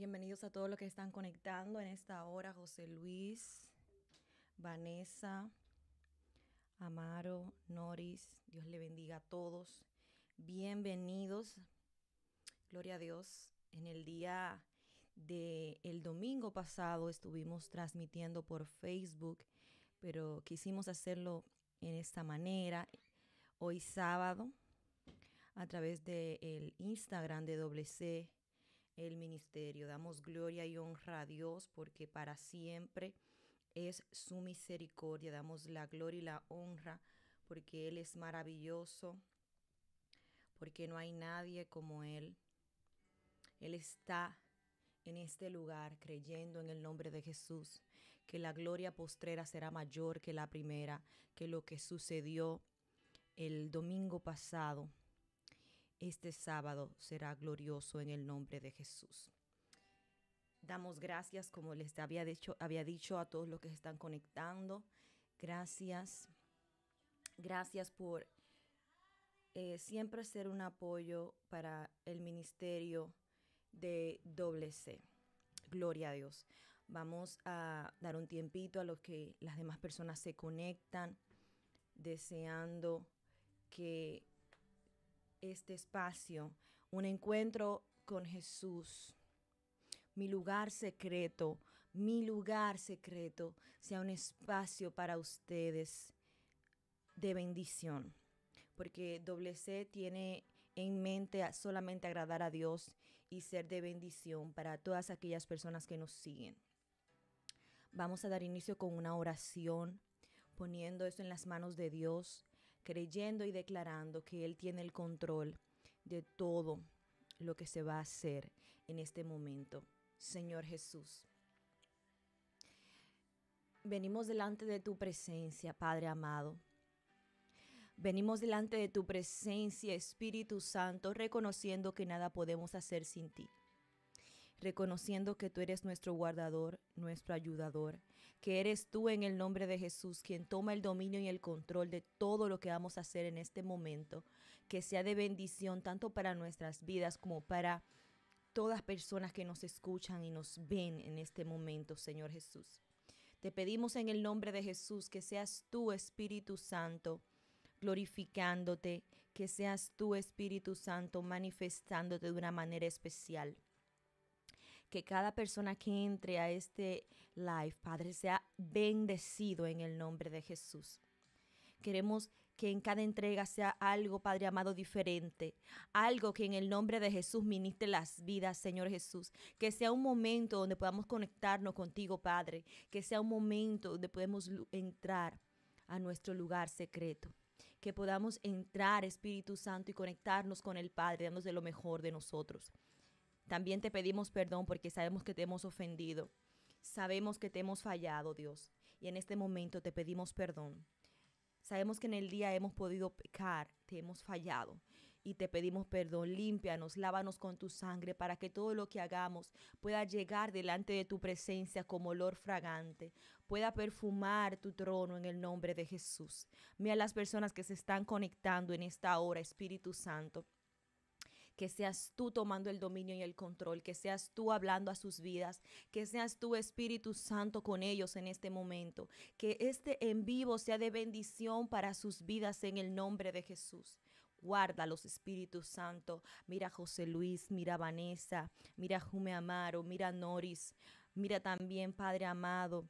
Bienvenidos a todos los que están conectando en esta hora, José Luis, Vanessa, Amaro, Noris, Dios le bendiga a todos. Bienvenidos, gloria a Dios. En el día de el domingo pasado estuvimos transmitiendo por Facebook, pero quisimos hacerlo en esta manera, hoy sábado, a través del el Instagram de WC el ministerio. Damos gloria y honra a Dios porque para siempre es su misericordia. Damos la gloria y la honra porque Él es maravilloso, porque no hay nadie como Él. Él está en este lugar creyendo en el nombre de Jesús, que la gloria postrera será mayor que la primera, que lo que sucedió el domingo pasado este sábado será glorioso en el nombre de Jesús. Damos gracias, como les había dicho, había dicho a todos los que se están conectando. Gracias. Gracias por eh, siempre ser un apoyo para el ministerio de doble C. Gloria a Dios. Vamos a dar un tiempito a los que las demás personas se conectan, deseando que este espacio, un encuentro con Jesús. Mi lugar secreto, mi lugar secreto sea un espacio para ustedes de bendición, porque doble C tiene en mente solamente agradar a Dios y ser de bendición para todas aquellas personas que nos siguen. Vamos a dar inicio con una oración, poniendo esto en las manos de Dios creyendo y declarando que Él tiene el control de todo lo que se va a hacer en este momento. Señor Jesús, venimos delante de tu presencia, Padre amado. Venimos delante de tu presencia, Espíritu Santo, reconociendo que nada podemos hacer sin ti reconociendo que tú eres nuestro guardador, nuestro ayudador, que eres tú en el nombre de Jesús quien toma el dominio y el control de todo lo que vamos a hacer en este momento, que sea de bendición tanto para nuestras vidas como para todas personas que nos escuchan y nos ven en este momento, Señor Jesús. Te pedimos en el nombre de Jesús que seas tú, Espíritu Santo, glorificándote, que seas tú, Espíritu Santo, manifestándote de una manera especial que cada persona que entre a este live, Padre, sea bendecido en el nombre de Jesús. Queremos que en cada entrega sea algo, Padre amado, diferente. Algo que en el nombre de Jesús ministre las vidas, Señor Jesús. Que sea un momento donde podamos conectarnos contigo, Padre. Que sea un momento donde podemos entrar a nuestro lugar secreto. Que podamos entrar, Espíritu Santo, y conectarnos con el Padre, dándose lo mejor de nosotros. También te pedimos perdón porque sabemos que te hemos ofendido. Sabemos que te hemos fallado, Dios. Y en este momento te pedimos perdón. Sabemos que en el día hemos podido pecar, te hemos fallado y te pedimos perdón. Límpianos, lávanos con tu sangre para que todo lo que hagamos pueda llegar delante de tu presencia como olor fragante, pueda perfumar tu trono en el nombre de Jesús. Mira las personas que se están conectando en esta hora, Espíritu Santo que seas tú tomando el dominio y el control, que seas tú hablando a sus vidas, que seas tú Espíritu Santo con ellos en este momento, que este en vivo sea de bendición para sus vidas en el nombre de Jesús. Guarda los Espíritus Santo. Mira José Luis, mira Vanessa, mira Jume Amaro, mira Noris, mira también Padre Amado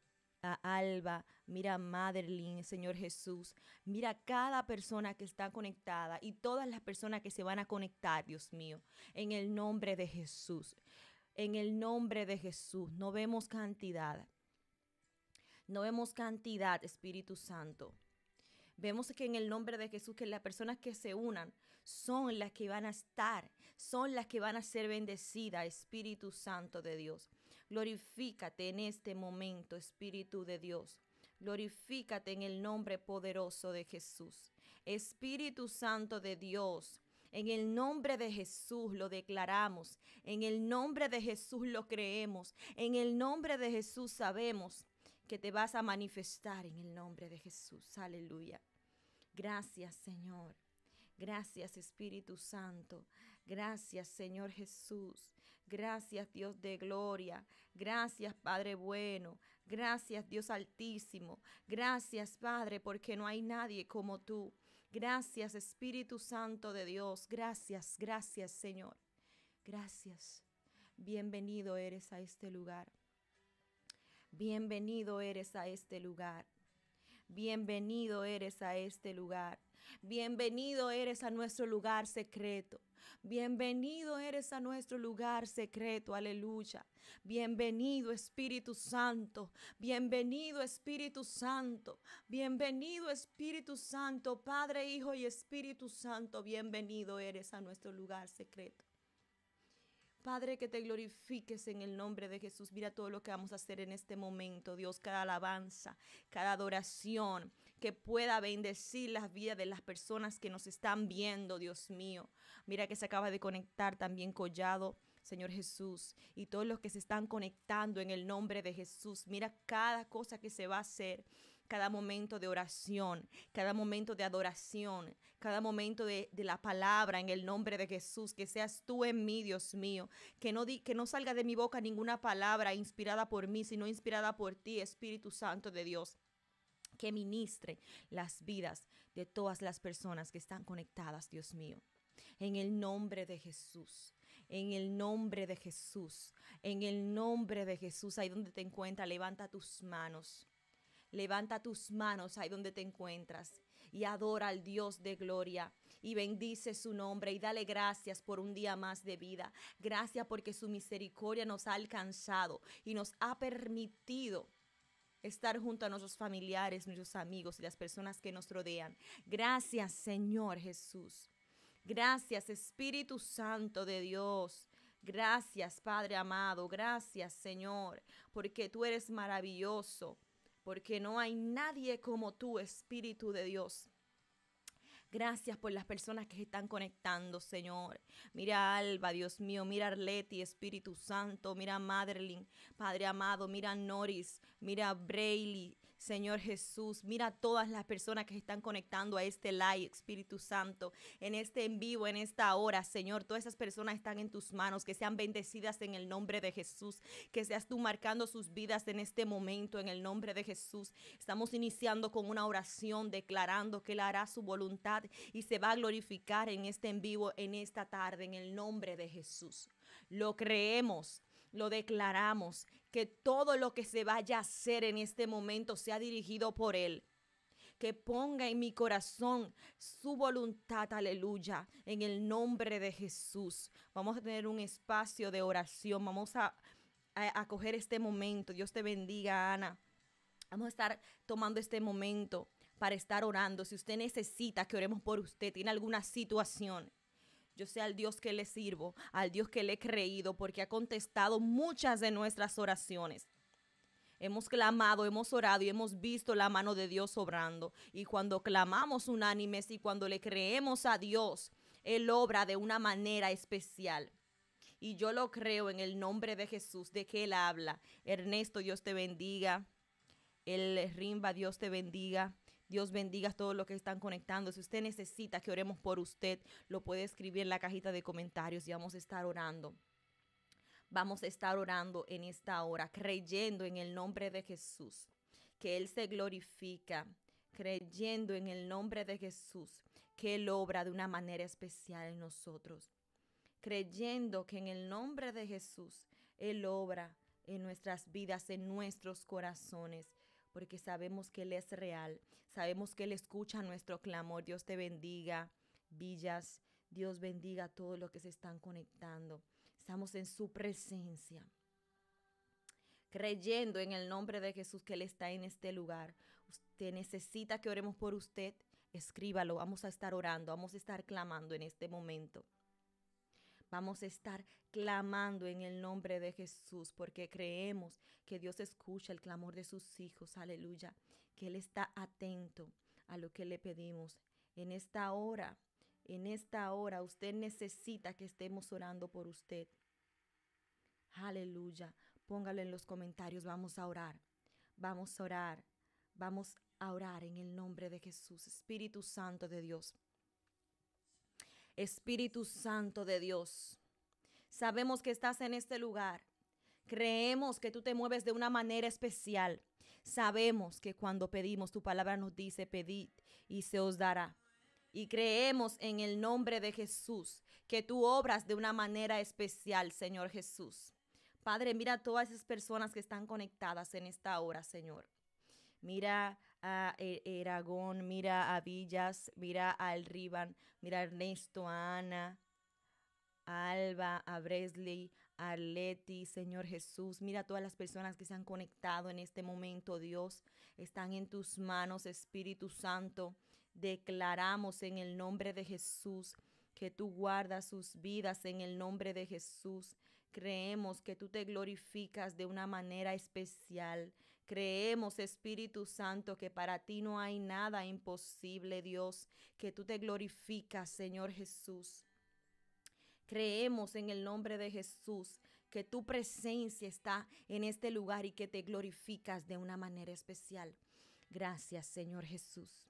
Alba, mira a Madeline, Señor Jesús, mira cada persona que está conectada y todas las personas que se van a conectar, Dios mío, en el nombre de Jesús. En el nombre de Jesús, no vemos cantidad. No vemos cantidad, Espíritu Santo. Vemos que en el nombre de Jesús que las personas que se unan son las que van a estar, son las que van a ser bendecidas, Espíritu Santo de Dios. Glorifícate en este momento, Espíritu de Dios. Glorifícate en el nombre poderoso de Jesús. Espíritu Santo de Dios. En el nombre de Jesús lo declaramos. En el nombre de Jesús lo creemos. En el nombre de Jesús sabemos que te vas a manifestar en el nombre de Jesús. Aleluya. Gracias Señor. Gracias Espíritu Santo. Gracias Señor Jesús. Gracias Dios de gloria. Gracias Padre bueno. Gracias Dios altísimo. Gracias Padre porque no hay nadie como tú. Gracias Espíritu Santo de Dios. Gracias, gracias Señor. Gracias. Bienvenido eres a este lugar. Bienvenido eres a este lugar. Bienvenido eres a este lugar. Bienvenido eres a nuestro lugar secreto. Bienvenido eres a nuestro lugar secreto, aleluya. Bienvenido Espíritu Santo, bienvenido Espíritu Santo, bienvenido Espíritu Santo, Padre, Hijo y Espíritu Santo, bienvenido eres a nuestro lugar secreto. Padre, que te glorifiques en el nombre de Jesús. Mira todo lo que vamos a hacer en este momento, Dios, cada alabanza, cada adoración, que pueda bendecir las vidas de las personas que nos están viendo, Dios mío. Mira que se acaba de conectar también Collado. Señor Jesús, y todos los que se están conectando en el nombre de Jesús. Mira cada cosa que se va a hacer, cada momento de oración, cada momento de adoración, cada momento de, la palabra en el nombre de Jesús. Que seas tú en mí, Dios mío. Que no, di, que no salga de mi boca ninguna palabra inspirada por mí, sino inspirada por ti, Espíritu Santo de Dios que ministre las vidas de todas las personas que están conectadas, Dios mío. En el nombre de Jesús, en el nombre de Jesús, en el nombre de Jesús, ahí donde te encuentras, levanta tus manos. Levanta tus manos ahí donde te encuentras y adora al Dios de gloria y bendice su nombre y dale gracias por un día más de vida. Gracias porque su misericordia nos ha alcanzado y nos ha permitido estar junto a nuestros familiares, nuestros amigos y las personas que nos rodean. Gracias, Señor Jesús. Gracias, Espíritu Santo de Dios. Gracias, Padre amado. Gracias, Señor, porque tú eres maravilloso, porque no hay nadie como tú, Espíritu de Dios. Gracias por las personas que están conectando, Señor. Mira Alba, Dios mío, mira Arleti, Espíritu Santo, mira Madeline, Padre amado, mira Noris, mira Brayley, Señor Jesús. Mira a todas las personas que están conectando a este live, Espíritu Santo, en este en vivo, en esta hora, Señor. Todas esas personas están en tus manos, que sean bendecidas en el nombre de Jesús, que seas tú marcando sus vidas en este momento, en el nombre de Jesús. Estamos iniciando con una oración declarando que Él hará su voluntad y se va a glorificar en este en vivo, en esta tarde, en el nombre de Jesús. Lo creemos lo declaramos, que todo lo que se vaya a hacer en este momento sea dirigido por Él. Que ponga en mi corazón su voluntad, aleluya, en el nombre de Jesús. Vamos a tener un espacio de oración, vamos a, acoger este momento. Dios te bendiga, Ana. Vamos a estar tomando este momento para estar orando. Si usted necesita que oremos por usted, tiene alguna situación yo sé al Dios que le sirvo, al Dios que le he creído, porque ha contestado muchas de nuestras oraciones. Hemos clamado, hemos orado y hemos visto la mano de Dios obrando. Y cuando clamamos unánimes y cuando le creemos a Dios, Él obra de una manera especial. Y yo lo creo en el nombre de Jesús, de que Él habla. Ernesto, Dios te bendiga. El Rimba, Dios te bendiga. Dios bendiga a todos los que están conectando. Si usted necesita que oremos por usted, lo puede escribir en la cajita de comentarios y vamos a estar orando. Vamos a estar orando en esta hora, creyendo en el nombre de Jesús, que Él se glorifica, creyendo en el nombre de Jesús, que Él obra de una manera especial en nosotros, creyendo que en el nombre de Jesús Él obra en nuestras vidas, en nuestros corazones, porque sabemos que Él es real, sabemos que Él escucha nuestro clamor. Dios te bendiga, Villas, Dios bendiga a todos los que se están conectando. Estamos en su presencia creyendo en el nombre de Jesús que Él está en este lugar. Usted necesita que oremos por usted, escríbalo. Vamos a estar orando, vamos a estar clamando en este momento. Vamos a estar clamando en el nombre de Jesús porque creemos que Dios escucha el clamor de sus hijos, aleluya, que Él está atento a lo que le pedimos. En esta hora, en esta hora, usted necesita que estemos orando por usted. Aleluya. Póngalo en los comentarios, vamos a orar. Vamos a orar. Vamos a orar en el nombre de Jesús, Espíritu Santo de Dios. Espíritu Santo de Dios, sabemos que estás en este lugar. Creemos que tú te mueves de una manera especial. Sabemos que cuando pedimos, tu palabra nos dice, pedid y se os dará. Y creemos en el nombre de Jesús que tú obras de una manera especial, Señor Jesús. Padre, mira a todas esas personas que están conectadas en esta hora, Señor. Mira a e-, Eragón, mira a Villas, mira al Riban, mira Ernesto, a Ana, a Alba, a Bresley, a Leti, Señor Jesús. Mira a todas las personas que se han conectado en este momento, Dios. Están en tus manos, Espíritu Santo. Declaramos en el nombre de Jesús que tú guardas sus vidas en el nombre de Jesús. Creemos que tú te glorificas de una manera especial Creemos, Espíritu Santo, que para ti no hay nada imposible, Dios, que tú te glorificas, Señor Jesús. Creemos en el nombre de Jesús que tu presencia está en este lugar y que te glorificas de una manera especial. Gracias, Señor Jesús.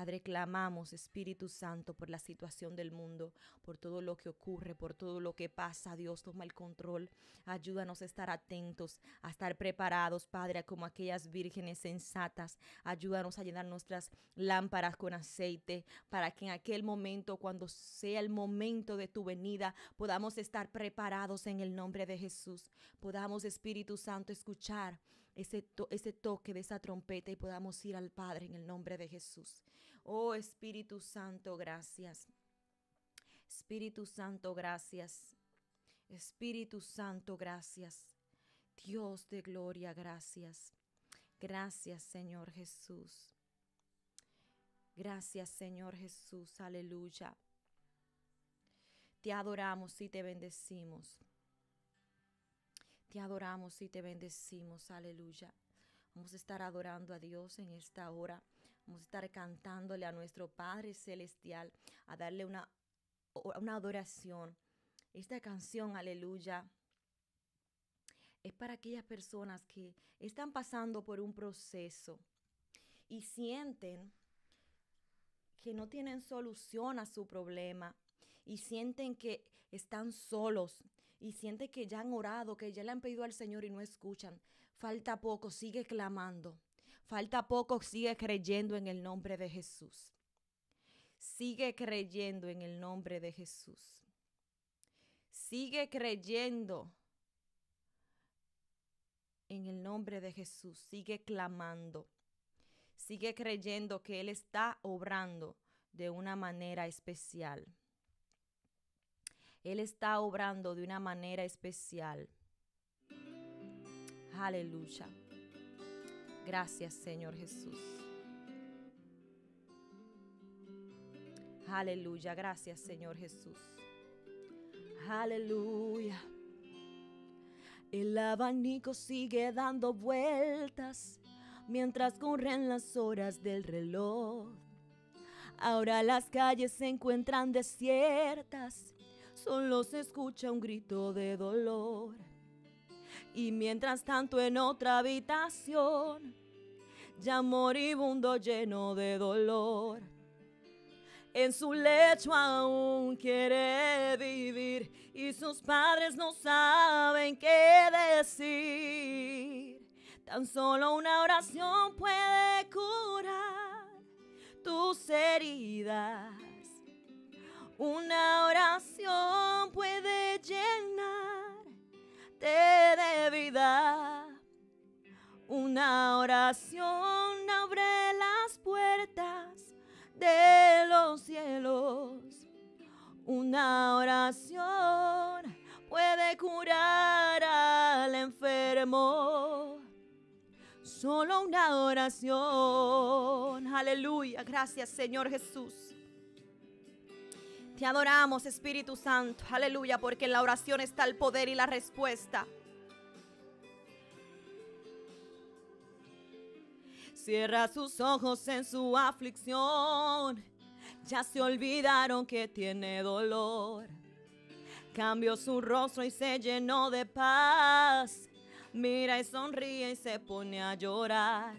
Padre, clamamos, Espíritu Santo, por la situación del mundo, por todo lo que ocurre, por todo lo que pasa. Dios, toma el control. Ayúdanos a estar atentos, a estar preparados, Padre, como aquellas vírgenes sensatas. Ayúdanos a llenar nuestras lámparas con aceite para que en aquel momento, cuando sea el momento de tu venida, podamos estar preparados en el nombre de Jesús. Podamos, Espíritu Santo, escuchar ese, ese toque de esa trompeta y podamos ir al Padre en el nombre de Jesús. Oh Espíritu Santo, gracias. Espíritu Santo, gracias. Espíritu Santo, gracias. Dios de gloria, gracias. Gracias, Señor Jesús. Gracias, Señor Jesús. Aleluya. Te adoramos y te bendecimos. Te adoramos y te bendecimos. Aleluya. Vamos a estar adorando a Dios en esta hora. Vamos a estar cantándole a nuestro Padre Celestial, a darle una, una adoración. Esta canción, aleluya, es para aquellas personas que están pasando por un proceso y sienten que no tienen solución a su problema y sienten que están solos y sienten que ya han orado, que ya le han pedido al Señor y no escuchan. Falta poco, sigue clamando. Falta poco, sigue creyendo en el nombre de Jesús. Sigue creyendo en el nombre de Jesús. Sigue creyendo en el nombre de Jesús. Sigue clamando. Sigue creyendo que Él está obrando de una manera especial. Él está obrando de una manera especial. Aleluya. Gracias, Señor Jesús. Aleluya, gracias, Señor Jesús. Aleluya. El abanico sigue dando vueltas mientras corren las horas del reloj. Ahora las calles se encuentran desiertas, solo se escucha un grito de dolor. Y mientras tanto en otra habitación, ya moribundo lleno de dolor. En su lecho aún quiere vivir y sus padres no saben qué decir. Tan solo una oración puede curar tus heridas. Una oración puede llenarte de vida. Una de los cielos. Una oración puede curar al enfermo. Solo una oración. Aleluya. Gracias Señor Jesús. Te adoramos Espíritu Santo. Aleluya. Porque en la oración está el poder y la respuesta. Cierra sus ojos en su aflicción, ya se olvidaron que tiene dolor. Cambió su rostro y se llenó de paz. Mira y sonríe y se pone a llorar.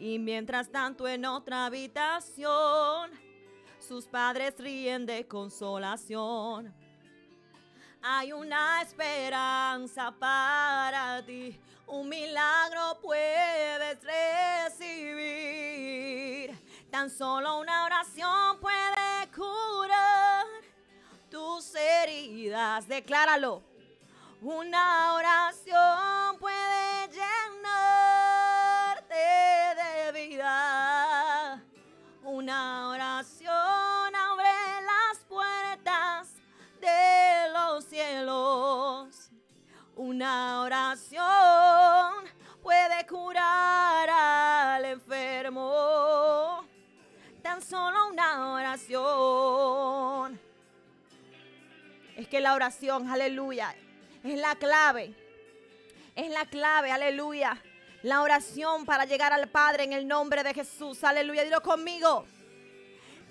Y mientras tanto en otra habitación, sus padres ríen de consolación. Hay una esperanza para ti, un milagro puede recibir. Tan solo una oración puede curar tus heridas. Decláralo. Una oración puede llenarte de vida. Una oración abre las puertas de los cielos. Una oración Es que la oración, aleluya, es la clave. Es la clave, aleluya. La oración para llegar al Padre en el nombre de Jesús, aleluya. Dilo conmigo.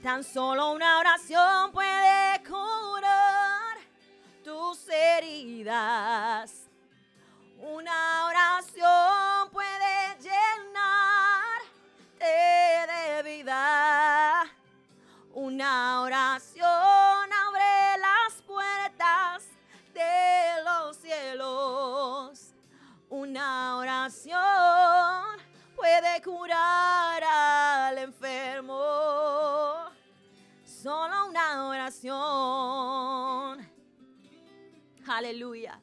Tan solo una oración puede curar tus heridas. Una oración puede llenarte una oración abre las puertas de los cielos. Una oración puede curar al enfermo. Solo una oración. Aleluya.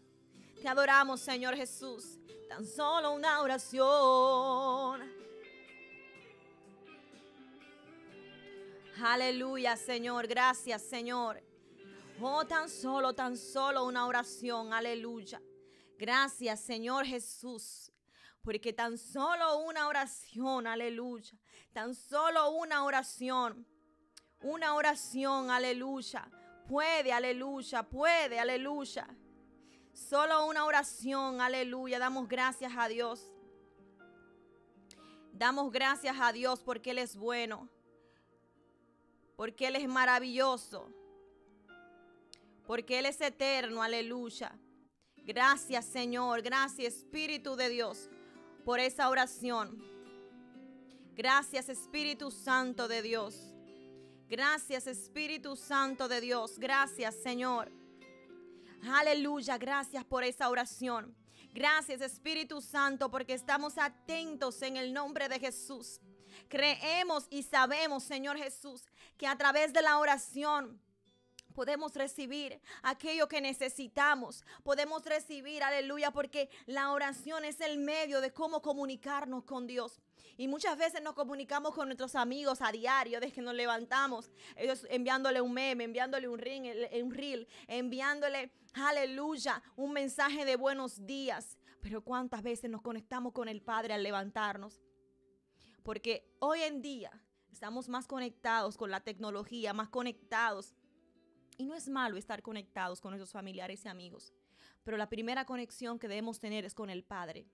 Te adoramos, Señor Jesús. Tan solo una oración Aleluya, Señor. Gracias, Señor. Oh, tan solo, tan solo una oración. Aleluya. Gracias, Señor Jesús. Porque tan solo una oración, aleluya. Tan solo una oración. Una oración, aleluya. Puede, aleluya, puede, aleluya. Solo una oración, aleluya. Damos gracias a Dios. Damos gracias a Dios porque Él es bueno porque Él es maravilloso, porque Él es eterno, aleluya. Gracias Señor, gracias Espíritu de Dios por esa oración. Gracias Espíritu Santo de Dios. Gracias Espíritu Santo de Dios. Gracias Señor. Aleluya, gracias por esa oración. Gracias Espíritu Santo porque estamos atentos en el nombre de Jesús. Creemos y sabemos, Señor Jesús, que a través de la oración podemos recibir aquello que necesitamos. Podemos recibir, aleluya, porque la oración es el medio de cómo comunicarnos con Dios. Y muchas veces nos comunicamos con nuestros amigos a diario, desde que nos levantamos, ellos enviándole un meme, enviándole un, ring, un reel, enviándole, aleluya, un mensaje de buenos días. Pero cuántas veces nos conectamos con el Padre al levantarnos. Porque hoy en día estamos más conectados con la tecnología, más conectados. Y no es malo estar conectados con nuestros familiares y amigos, pero la primera conexión que debemos tener es con el Padre.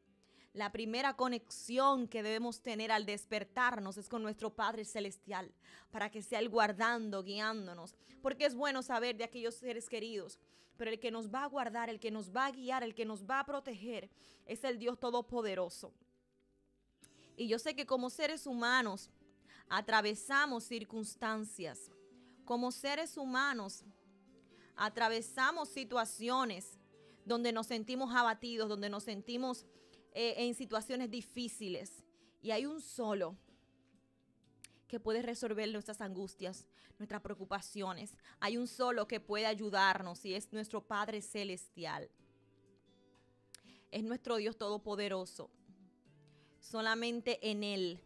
La primera conexión que debemos tener al despertarnos es con nuestro Padre Celestial, para que sea el guardando, guiándonos, porque es bueno saber de aquellos seres queridos, pero el que nos va a guardar, el que nos va a guiar, el que nos va a proteger, es el Dios Todopoderoso. Y yo sé que como seres humanos, atravesamos circunstancias. Como seres humanos, atravesamos situaciones donde nos sentimos abatidos, donde nos sentimos eh, en situaciones difíciles. Y hay un solo que puede resolver nuestras angustias, nuestras preocupaciones. Hay un solo que puede ayudarnos y es nuestro Padre Celestial. Es nuestro Dios Todopoderoso. Solamente en Él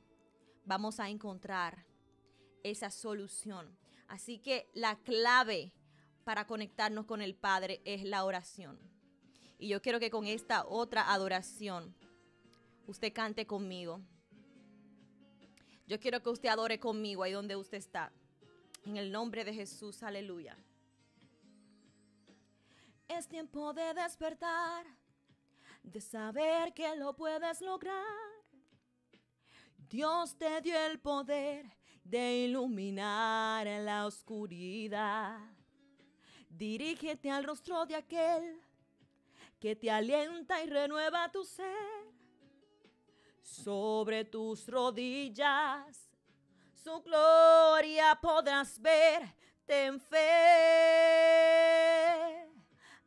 vamos a encontrar esa solución. Así que la clave para conectarnos con el Padre es la oración. Y yo quiero que con esta otra adoración usted cante conmigo. Yo quiero que usted adore conmigo ahí donde usted está. En el nombre de Jesús, aleluya. Es tiempo de despertar, de saber que lo puedes lograr Dios te dio el poder de iluminar en la oscuridad. Dirígete al rostro de aquel que te alienta y renueva tu ser. Sobre tus rodillas su gloria podrás ver. en fe,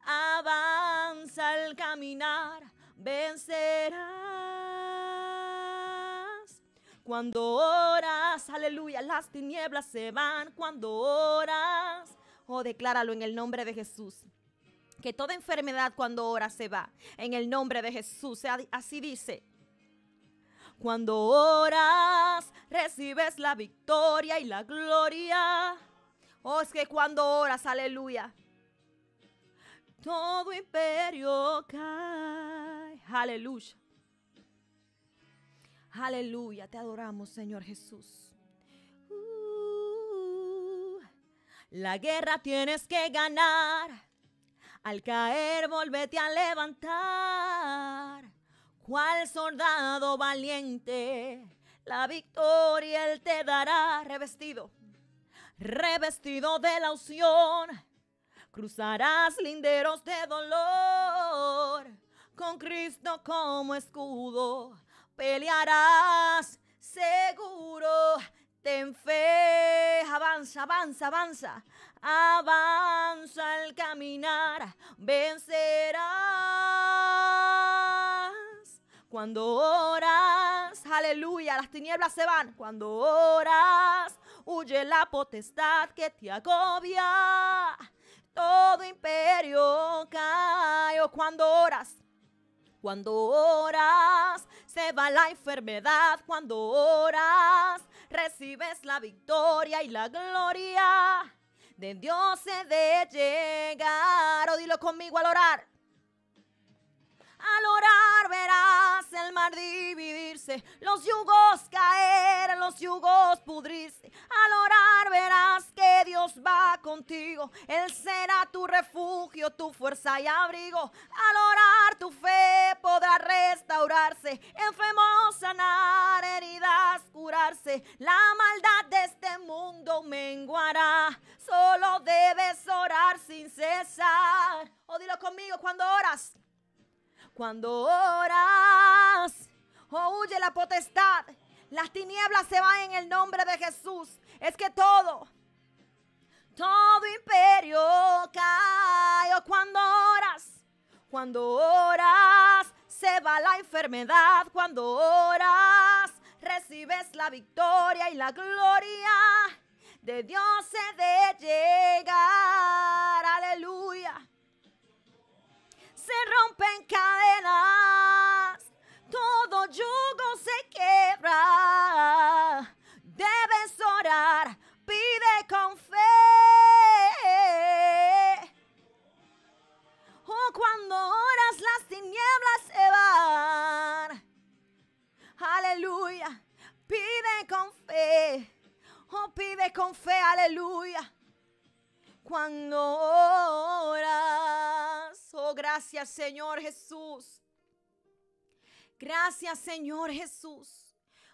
avanza al caminar, vencerás. Cuando oras, aleluya, las tinieblas se van. Cuando oras, oh, decláralo en el nombre de Jesús. Que toda enfermedad cuando oras se va. En el nombre de Jesús, así dice. Cuando oras, recibes la victoria y la gloria. Oh, es que cuando oras, aleluya. Todo imperio cae. Aleluya. Aleluya, te adoramos, Señor Jesús. Uh, la guerra tienes que ganar. Al caer, volvete a levantar. ¿Cuál soldado valiente, la victoria Él te dará. Revestido, revestido de la unción, cruzarás linderos de dolor. Con Cristo como escudo pelearás seguro. Ten fe, avanza, avanza, avanza, avanza al caminar, vencerás. Cuando oras, aleluya, las tinieblas se van. Cuando oras, huye la potestad que te agobia. Todo imperio cae cuando oras cuando oras, se va la enfermedad. Cuando oras, recibes la victoria y la gloria. De Dios se de llegar. O oh, dilo conmigo al orar. Al orar verás el mar dividirse, los yugos caer, los yugos pudrirse. Al orar verás que Dios va contigo, Él será tu refugio, tu fuerza y abrigo. Al orar tu fe podrá restaurarse, enfermos sanar, heridas curarse. La maldad de este mundo menguará, solo debes orar sin cesar. O oh, dilo conmigo cuando oras. Cuando oras, o oh, huye la potestad. Las tinieblas se van en el nombre de Jesús. Es que todo, todo imperio cae. Oh, cuando oras, cuando oras, se va la enfermedad. Cuando oras, recibes la victoria y la gloria de Dios se de llega se rompen cadenas, todo yugo se quebra. Debes orar, pide con fe. oh, cuando oras las tinieblas se van. Aleluya, pide con fe. Oh, pide con fe, aleluya. Cuando oras. Oh, gracias Señor Jesús. Gracias Señor Jesús,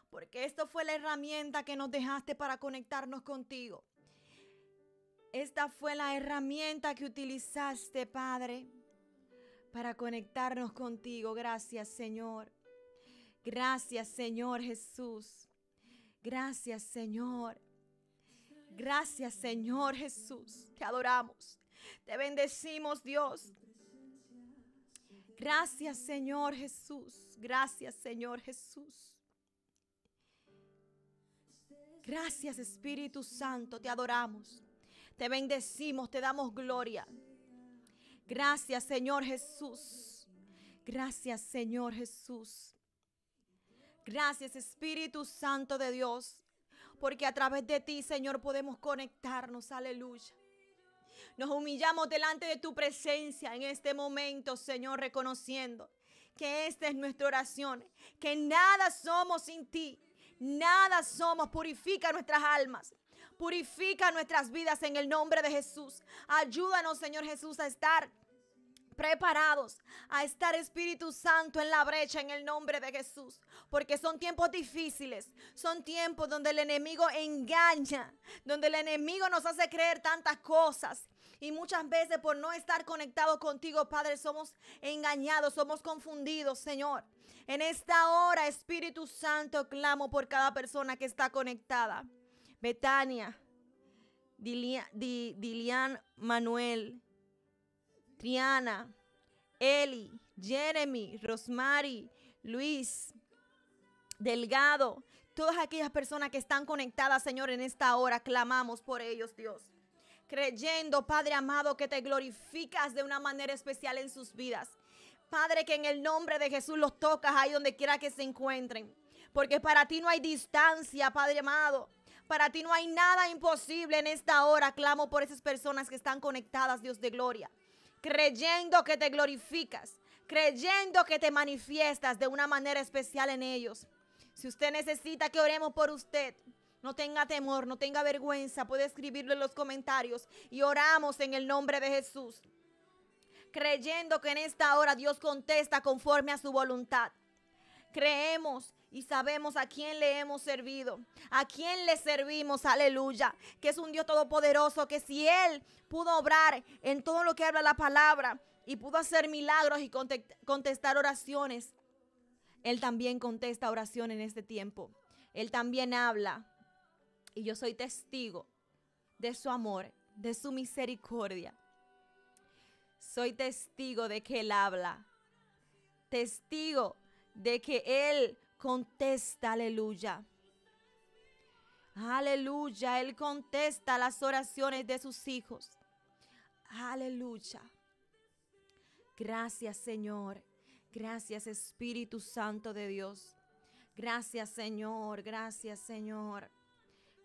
porque esto fue la herramienta que nos dejaste para conectarnos contigo. Esta fue la herramienta que utilizaste, Padre, para conectarnos contigo. Gracias Señor. Gracias Señor Jesús. Gracias Señor. Gracias Señor Jesús. Te adoramos. Te bendecimos Dios. Gracias Señor Jesús. Gracias Señor Jesús. Gracias Espíritu Santo. Te adoramos. Te bendecimos. Te damos gloria. Gracias Señor Jesús. Gracias Señor Jesús. Gracias Espíritu Santo de Dios. Porque a través de ti, Señor, podemos conectarnos. Aleluya. Nos humillamos delante de tu presencia en este momento, Señor, reconociendo que esta es nuestra oración, que nada somos sin ti, nada somos. Purifica nuestras almas. Purifica nuestras vidas en el nombre de Jesús. Ayúdanos, Señor Jesús, a estar preparados a estar Espíritu Santo en la brecha en el nombre de Jesús. Porque son tiempos difíciles, son tiempos donde el enemigo engaña, donde el enemigo nos hace creer tantas cosas y muchas veces por no estar conectado contigo, Padre, somos engañados, somos confundidos, Señor. En esta hora, Espíritu Santo, clamo por cada persona que está conectada. Betania, Dilian, Manuel, Triana, Eli, Jeremy, Rosemary, Luis, Delgado, todas aquellas personas que están conectadas, Señor, en esta hora, clamamos por ellos, Dios creyendo, Padre amado, que te glorificas de una manera especial en sus vidas. Padre, que en el nombre de Jesús los tocas ahí donde quiera que se encuentren. Porque para ti no hay distancia, Padre amado. Para ti no hay nada imposible en esta hora. Clamo por esas personas que están conectadas, Dios de gloria. Creyendo que te glorificas. Creyendo que te manifiestas de una manera especial en ellos. Si usted necesita que oremos por usted, no tenga temor, no tenga vergüenza. Puede escribirlo en los comentarios. Y oramos en el nombre de Jesús. Creyendo que en esta hora Dios contesta conforme a su voluntad. Creemos y sabemos a quién le hemos servido, a quién le servimos, aleluya, que es un Dios todopoderoso, que si Él pudo obrar en todo lo que habla la palabra y pudo hacer milagros y contestar oraciones, Él también contesta oración en este tiempo. Él también habla y yo soy testigo de su amor, de su misericordia. Soy testigo de que Él habla. Testigo de que Él contesta, aleluya. Aleluya, Él contesta las oraciones de sus hijos. Aleluya. Gracias Señor. Gracias Espíritu Santo de Dios. Gracias Señor. Gracias Señor.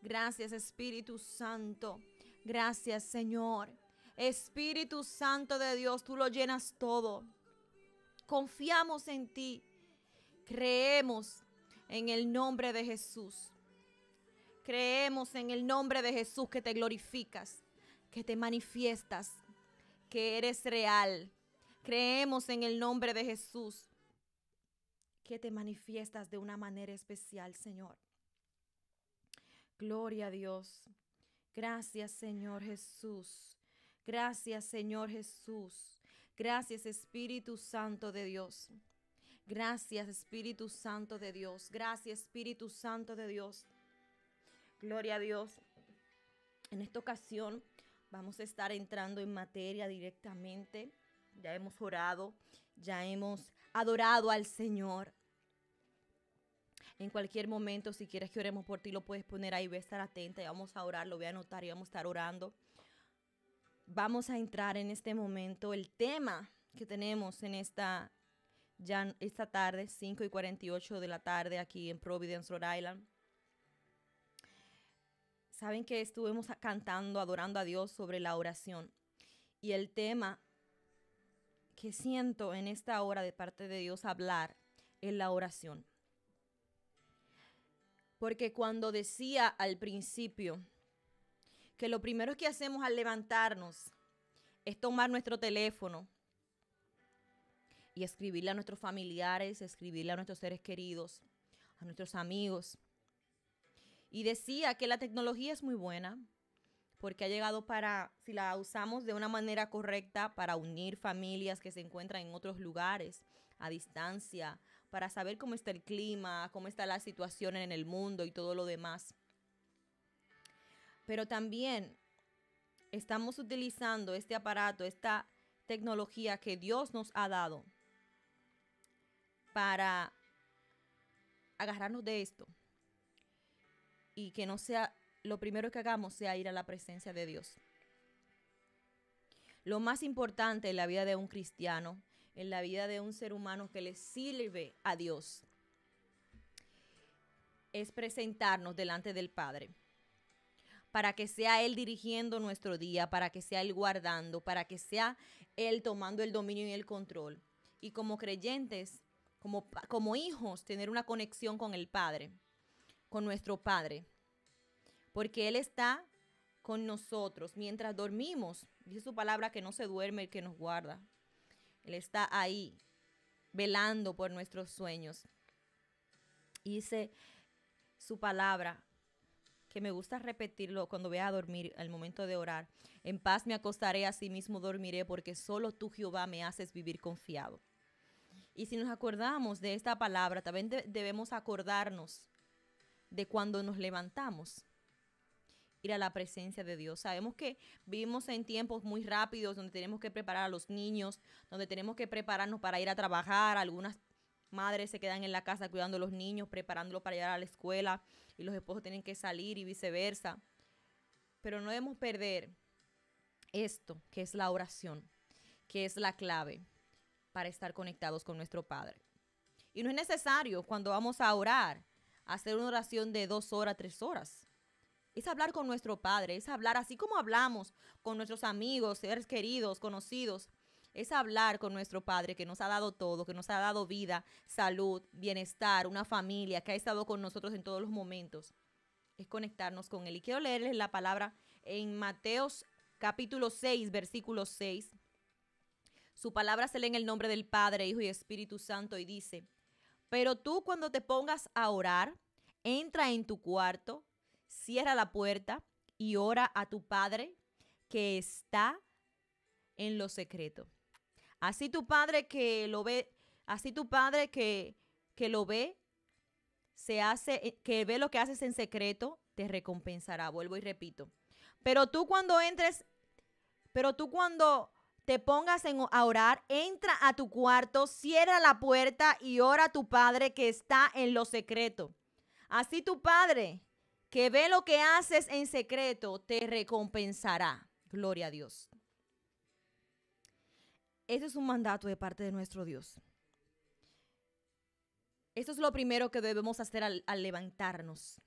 Gracias Espíritu Santo. Gracias Señor. Espíritu Santo de Dios, tú lo llenas todo. Confiamos en ti. Creemos en el nombre de Jesús. Creemos en el nombre de Jesús que te glorificas, que te manifiestas, que eres real. Creemos en el nombre de Jesús que te manifiestas de una manera especial, Señor. Gloria a Dios. Gracias Señor Jesús. Gracias Señor Jesús. Gracias Espíritu Santo de Dios. Gracias Espíritu Santo de Dios. Gracias Espíritu Santo de Dios. Gloria a Dios. En esta ocasión vamos a estar entrando en materia directamente. Ya hemos orado, ya hemos adorado al Señor en cualquier momento, si quieres que oremos por ti, lo puedes poner ahí, voy a estar atenta y vamos a orar, lo voy a anotar y vamos a estar orando. Vamos a entrar en este momento el tema que tenemos en esta, ya esta tarde, 5 y 48 de la tarde aquí en Providence, Rhode Island. Saben que estuvimos cantando, adorando a Dios sobre la oración. Y el tema que siento en esta hora de parte de Dios hablar es la oración. Porque cuando decía al principio que lo primero que hacemos al levantarnos es tomar nuestro teléfono y escribirle a nuestros familiares, escribirle a nuestros seres queridos, a nuestros amigos. Y decía que la tecnología es muy buena porque ha llegado para, si la usamos de una manera correcta, para unir familias que se encuentran en otros lugares, a distancia, para saber cómo está el clima, cómo está la situación en el mundo y todo lo demás. Pero también estamos utilizando este aparato, esta tecnología que Dios nos ha dado para agarrarnos de esto y que no sea lo primero que hagamos sea ir a la presencia de Dios. Lo más importante en la vida de un cristiano en la vida de un ser humano que le sirve a Dios es presentarnos delante del Padre para que sea Él dirigiendo nuestro día, para que sea Él guardando, para que sea Él tomando el dominio y el control. Y como creyentes, como, como hijos, tener una conexión con el Padre, con nuestro Padre, porque Él está con nosotros mientras dormimos. Dice su palabra que no se duerme el que nos guarda. Él está ahí, velando por nuestros sueños. Y dice su palabra, que me gusta repetirlo cuando voy a dormir al momento de orar. En paz me acostaré, así mismo dormiré, porque solo tú, Jehová, me haces vivir confiado. Y si nos acordamos de esta palabra, también debemos acordarnos de cuando nos levantamos ir a la presencia de Dios. Sabemos que vivimos en tiempos muy rápidos donde tenemos que preparar a los niños, donde tenemos que prepararnos para ir a trabajar. Algunas madres se quedan en la casa cuidando a los niños, preparándolos para ir a la escuela y los esposos tienen que salir y viceversa. Pero no debemos perder esto, que es la oración, que es la clave para estar conectados con nuestro Padre. Y no es necesario cuando vamos a orar hacer una oración de dos horas, tres horas es hablar con nuestro Padre, es hablar así como hablamos con nuestros amigos, seres queridos, conocidos. Es hablar con nuestro Padre que nos ha dado todo, que nos ha dado vida, salud, bienestar, una familia, que ha estado con nosotros en todos los momentos. Es conectarnos con Él. Y quiero leerles la palabra en Mateos capítulo 6, versículo 6. Su palabra se lee en el nombre del Padre, Hijo y Espíritu Santo y dice, pero tú cuando te pongas a orar, entra en tu cuarto cierra la puerta y ora a tu Padre que está en lo secreto. Así tu Padre que lo ve, así tu Padre que, que lo ve, se hace, eh, que ve lo que haces en secreto, te recompensará. Vuelvo y repito. Pero tú cuando entres, pero tú cuando te pongas en, a orar, entra a tu cuarto, cierra la puerta y ora a tu Padre que está en lo secreto. Así tu Padre que ve lo que haces en secreto, te recompensará. Gloria a Dios. Ese es un mandato de parte de nuestro Dios. Esto es lo primero que debemos hacer al, al levantarnos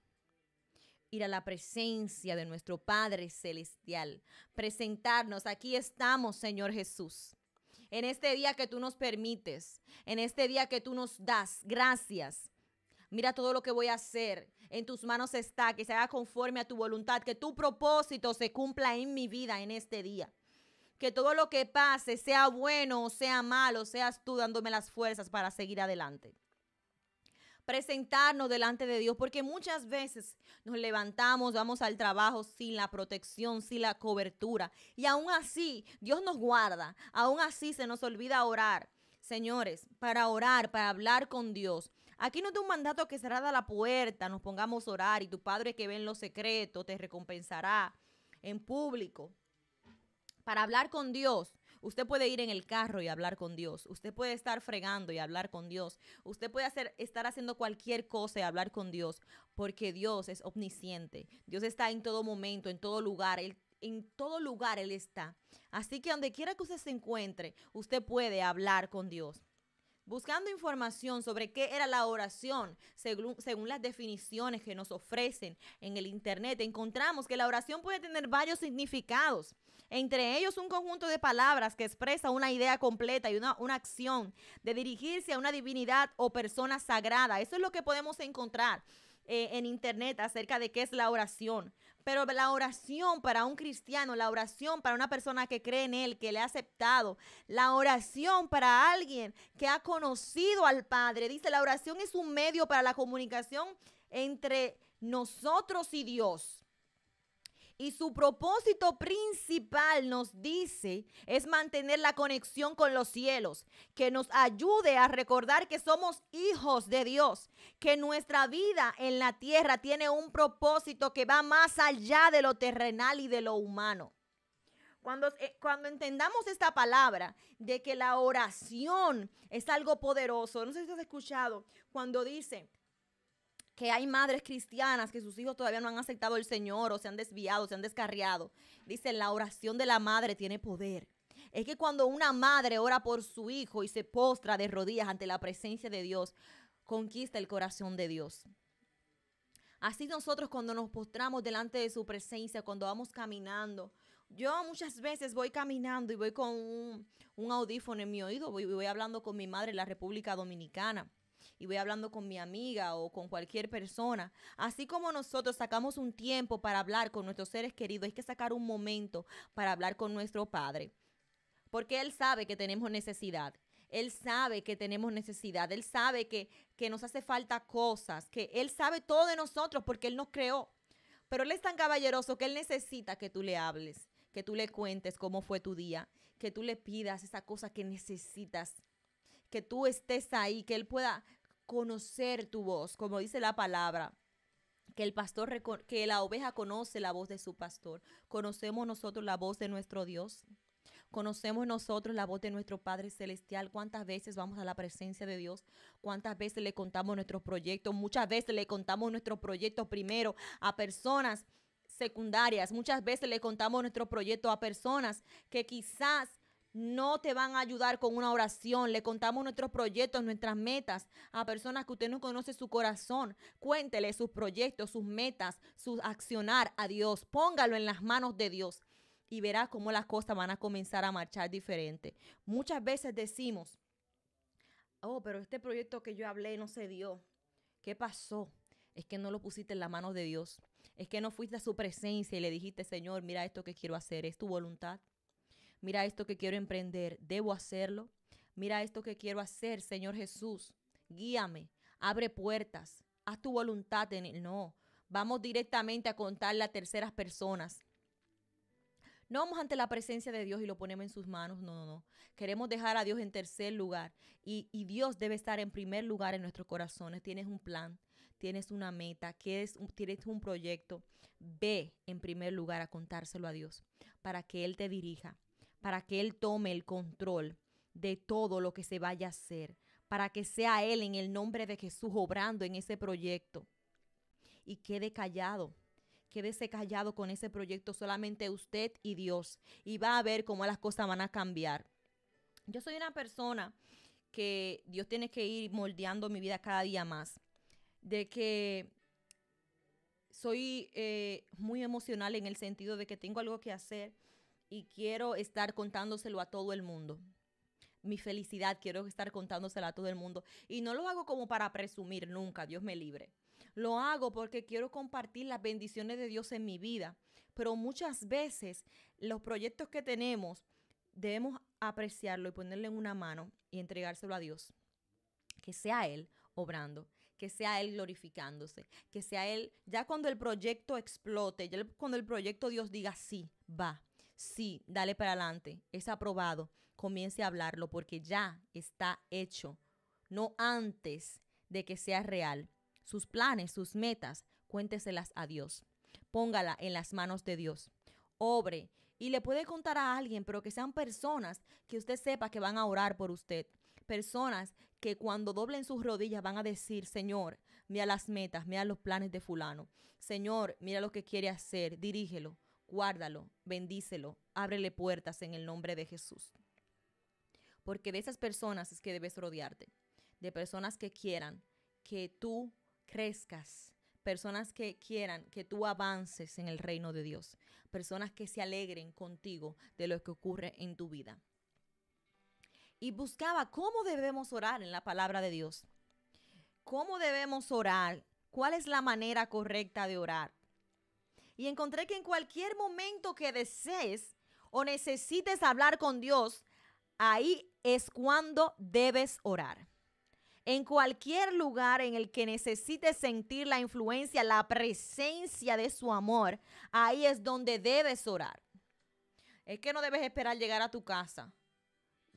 ir a la presencia de nuestro Padre Celestial, presentarnos. Aquí estamos, Señor Jesús. En este día que tú nos permites, en este día que tú nos das, gracias. Mira todo lo que voy a hacer en tus manos está, que se haga conforme a tu voluntad, que tu propósito se cumpla en mi vida en este día. Que todo lo que pase, sea bueno o sea malo, seas tú dándome las fuerzas para seguir adelante presentarnos delante de Dios, porque muchas veces nos levantamos, vamos al trabajo sin la protección, sin la cobertura, y aún así Dios nos guarda, aún así se nos olvida orar. Señores, para orar, para hablar con Dios, Aquí no es un mandato que cerrada la puerta, nos pongamos a orar y tu padre que ve en lo secreto te recompensará en público. Para hablar con Dios, usted puede ir en el carro y hablar con Dios. Usted puede estar fregando y hablar con Dios. Usted puede hacer, estar haciendo cualquier cosa y hablar con Dios, porque Dios es omnisciente. Dios está en todo momento, en todo lugar. en todo lugar Él está. Así que donde quiera que usted se encuentre, usted puede hablar con Dios buscando información sobre qué era la oración, según, las definiciones que nos ofrecen en el Internet, encontramos que la oración puede tener varios significados, entre ellos un conjunto de palabras que expresa una idea completa y una, acción de dirigirse a una divinidad o persona sagrada. Eso es lo que podemos encontrar. Eh, en internet acerca de qué es la oración. Pero la oración para un cristiano, la oración para una persona que cree en Él, que le ha aceptado, la oración para alguien que ha conocido al Padre, dice, la oración es un medio para la comunicación entre nosotros y Dios. Y su propósito principal nos dice es mantener la conexión con los cielos, que nos ayude a recordar que somos hijos de Dios, que nuestra vida en la tierra tiene un propósito que va más allá de lo terrenal y de lo humano. Cuando, eh, cuando, entendamos esta palabra de que la oración es algo poderoso, no sé si has escuchado, cuando dice, que hay madres cristianas que sus hijos todavía no han aceptado el Señor o se han desviado, se han descarriado. Dicen, la oración de la madre tiene poder. Es que cuando una madre ora por su hijo y se postra de rodillas ante la presencia de Dios, conquista el corazón de Dios. Así nosotros cuando nos postramos delante de su presencia, cuando vamos caminando, yo muchas veces voy caminando y voy con un, audífono en mi oído, voy, voy hablando con mi madre en la República Dominicana y voy hablando con mi amiga o con cualquier persona. Así como nosotros sacamos un tiempo para hablar con nuestros seres queridos, hay que sacar un momento para hablar con nuestro Padre. Porque Él sabe que tenemos necesidad. Él sabe que tenemos necesidad, Él sabe que, nos hace falta cosas, que Él sabe todo de nosotros porque Él nos creó. Pero Él es tan caballeroso que Él necesita que tú le hables, que tú le cuentes cómo fue tu día, que tú le pidas esa cosa que necesitas, que tú estés ahí, que Él pueda conocer tu voz, como dice la palabra. Que el pastor que la oveja conoce la voz de su pastor. Conocemos nosotros la voz de nuestro Dios. Conocemos nosotros la voz de nuestro Padre Celestial. ¿Cuántas veces vamos a la presencia de Dios? ¿Cuántas veces le contamos nuestros proyectos? Muchas veces le contamos nuestros proyectos primero a personas secundarias. Muchas veces le contamos nuestro proyecto a personas que quizás no te van a ayudar con una oración. Le contamos nuestros proyectos, nuestras metas a personas que usted no conoce su corazón. Cuéntele sus proyectos, sus metas, su accionar a Dios. Póngalo en las manos de Dios y verás cómo las cosas van a comenzar a marchar diferente. Muchas veces decimos, oh, pero este proyecto que yo hablé no se dio. ¿Qué pasó? Es que no lo pusiste en las manos de Dios. Es que no fuiste a su presencia y le dijiste, Señor, mira esto que quiero hacer, es tu voluntad mira esto que quiero emprender, debo hacerlo, mira esto que quiero hacer, Señor Jesús, guíame, abre puertas, haz tu voluntad en él. No, vamos directamente a contarle a terceras personas. No vamos ante la presencia de Dios y lo ponemos en sus manos, no, no, no. Queremos dejar a Dios en tercer lugar y, Dios debe estar en primer lugar en nuestros corazones. Tienes un plan, tienes una meta, tienes un proyecto. Ve en primer lugar a contárselo a Dios para que Él te dirija para que Él tome el control de todo lo que se vaya a hacer, para que sea Él en el nombre de Jesús obrando en ese proyecto. Y quede callado, quédese callado con ese proyecto solamente usted y Dios, y va a ver cómo las cosas van a cambiar. Yo soy una persona que Dios tiene que ir moldeando mi vida cada día más, de que soy eh, muy emocional en el sentido de que tengo algo que hacer y quiero estar contándoselo a todo el mundo. Mi felicidad quiero estar contándosela a todo el mundo. Y no lo hago como para presumir nunca, Dios me libre. Lo hago porque quiero compartir las bendiciones de Dios en mi vida. Pero muchas veces los proyectos que tenemos debemos apreciarlo y ponerle en una mano y entregárselo a Dios. Que sea Él obrando, que sea Él glorificándose, que sea Él, ya cuando el proyecto explote, ya cuando el proyecto Dios diga, sí, va, sí, dale para adelante, es aprobado, comience a hablarlo porque ya está hecho, no antes de que sea real. Sus planes, sus metas, cuénteselas a Dios. Póngala en las manos de Dios. Obre y le puede contar a alguien, pero que sean personas que usted sepa que van a orar por usted. Personas que cuando doblen sus rodillas van a decir, Señor, mira las metas, mira los planes de fulano. Señor, mira lo que quiere hacer, dirígelo guárdalo, bendícelo, ábrele puertas en el nombre de Jesús. Porque de esas personas es que debes rodearte, de personas que quieran que tú crezcas, personas que quieran que tú avances en el reino de Dios, personas que se alegren contigo de lo que ocurre en tu vida. Y buscaba cómo debemos orar en la palabra de Dios. ¿Cómo debemos orar? ¿Cuál es la manera correcta de orar? y encontré que en cualquier momento que desees o necesites hablar con Dios, ahí es cuando debes orar. En cualquier lugar en el que necesites sentir la influencia, la presencia de su amor, ahí es donde debes orar. Es que no debes esperar llegar a tu casa.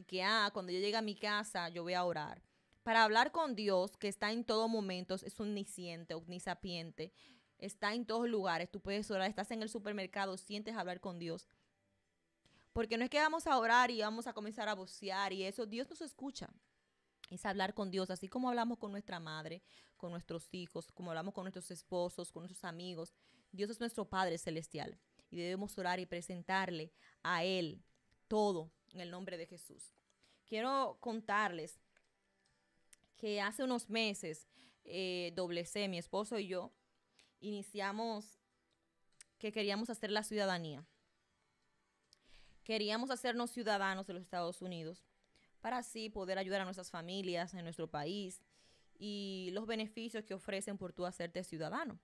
Que, ah, cuando yo llegue a mi casa, yo voy a orar. Para hablar con Dios, que está en todo momento, es omnisciente, omnisapiente, está en todos lugares. Tú puedes orar, estás en el supermercado, sientes hablar con Dios. Porque no es que vamos a orar y vamos a comenzar a vocear y eso. Dios nos escucha. Es hablar con Dios, así como hablamos con nuestra madre, con nuestros hijos, como hablamos con nuestros esposos, con nuestros amigos. Dios es nuestro Padre Celestial y debemos orar y presentarle a Él todo en el nombre de Jesús. Quiero contarles que hace unos meses eh, doblecé mi esposo y yo iniciamos que queríamos hacer la ciudadanía. Queríamos hacernos ciudadanos de los Estados Unidos para así poder ayudar a nuestras familias en nuestro país y los beneficios que ofrecen por tú hacerte ciudadano.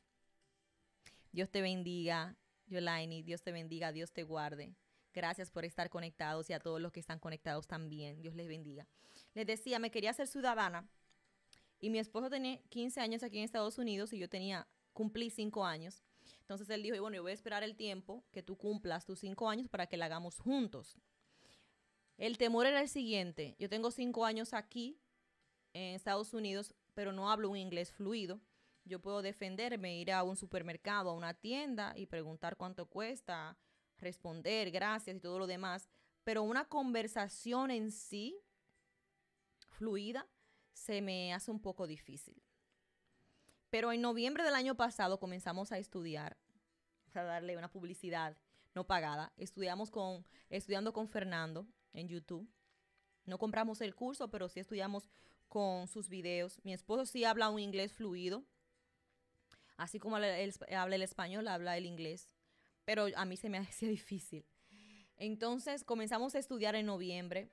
Dios te bendiga, Yolaini, Dios te bendiga, Dios te guarde. Gracias por estar conectados y a todos los que están conectados también. Dios les bendiga. Les decía, me quería ser ciudadana y mi esposo tenía 15 años aquí en Estados Unidos y yo tenía cumplí cinco años. Entonces él dijo, y bueno, yo voy a esperar el tiempo que tú cumplas tus cinco años para que la hagamos juntos. El temor era el siguiente, yo tengo cinco años aquí en Estados Unidos, pero no hablo un inglés fluido. Yo puedo defenderme, ir a un supermercado, a una tienda y preguntar cuánto cuesta, responder, gracias y todo lo demás. Pero una conversación en sí, fluida, se me hace un poco difícil. Pero en noviembre del año pasado comenzamos a estudiar, a darle una publicidad no pagada. Estudiamos con, estudiando con Fernando en YouTube. No compramos el curso, pero sí estudiamos con sus videos. Mi esposo sí habla un inglés fluido. Así como habla el, habla el español, habla el inglés. Pero a mí se me hacía difícil. Entonces comenzamos a estudiar en noviembre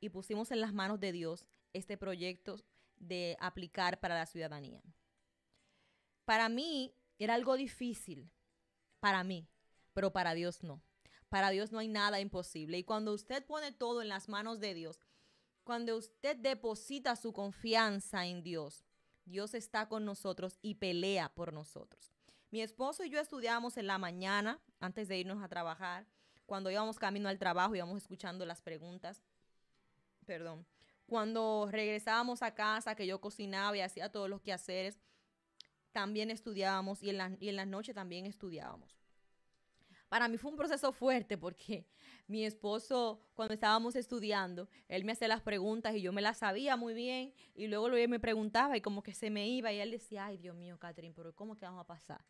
y pusimos en las manos de Dios este proyecto de aplicar para la ciudadanía. Para mí era algo difícil, para mí, pero para Dios no. Para Dios no hay nada imposible. Y cuando usted pone todo en las manos de Dios, cuando usted deposita su confianza en Dios, Dios está con nosotros y pelea por nosotros. Mi esposo y yo estudiábamos en la mañana antes de irnos a trabajar. Cuando íbamos camino al trabajo íbamos escuchando las preguntas. Perdón. Cuando regresábamos a casa, que yo cocinaba y hacía todos los quehaceres, también estudiábamos y en las la noches también estudiábamos. Para mí fue un proceso fuerte porque mi esposo, cuando estábamos estudiando, él me hacía las preguntas y yo me las sabía muy bien y luego él me preguntaba y como que se me iba y él decía, ay Dios mío, Catherine, pero ¿cómo que vamos a pasar?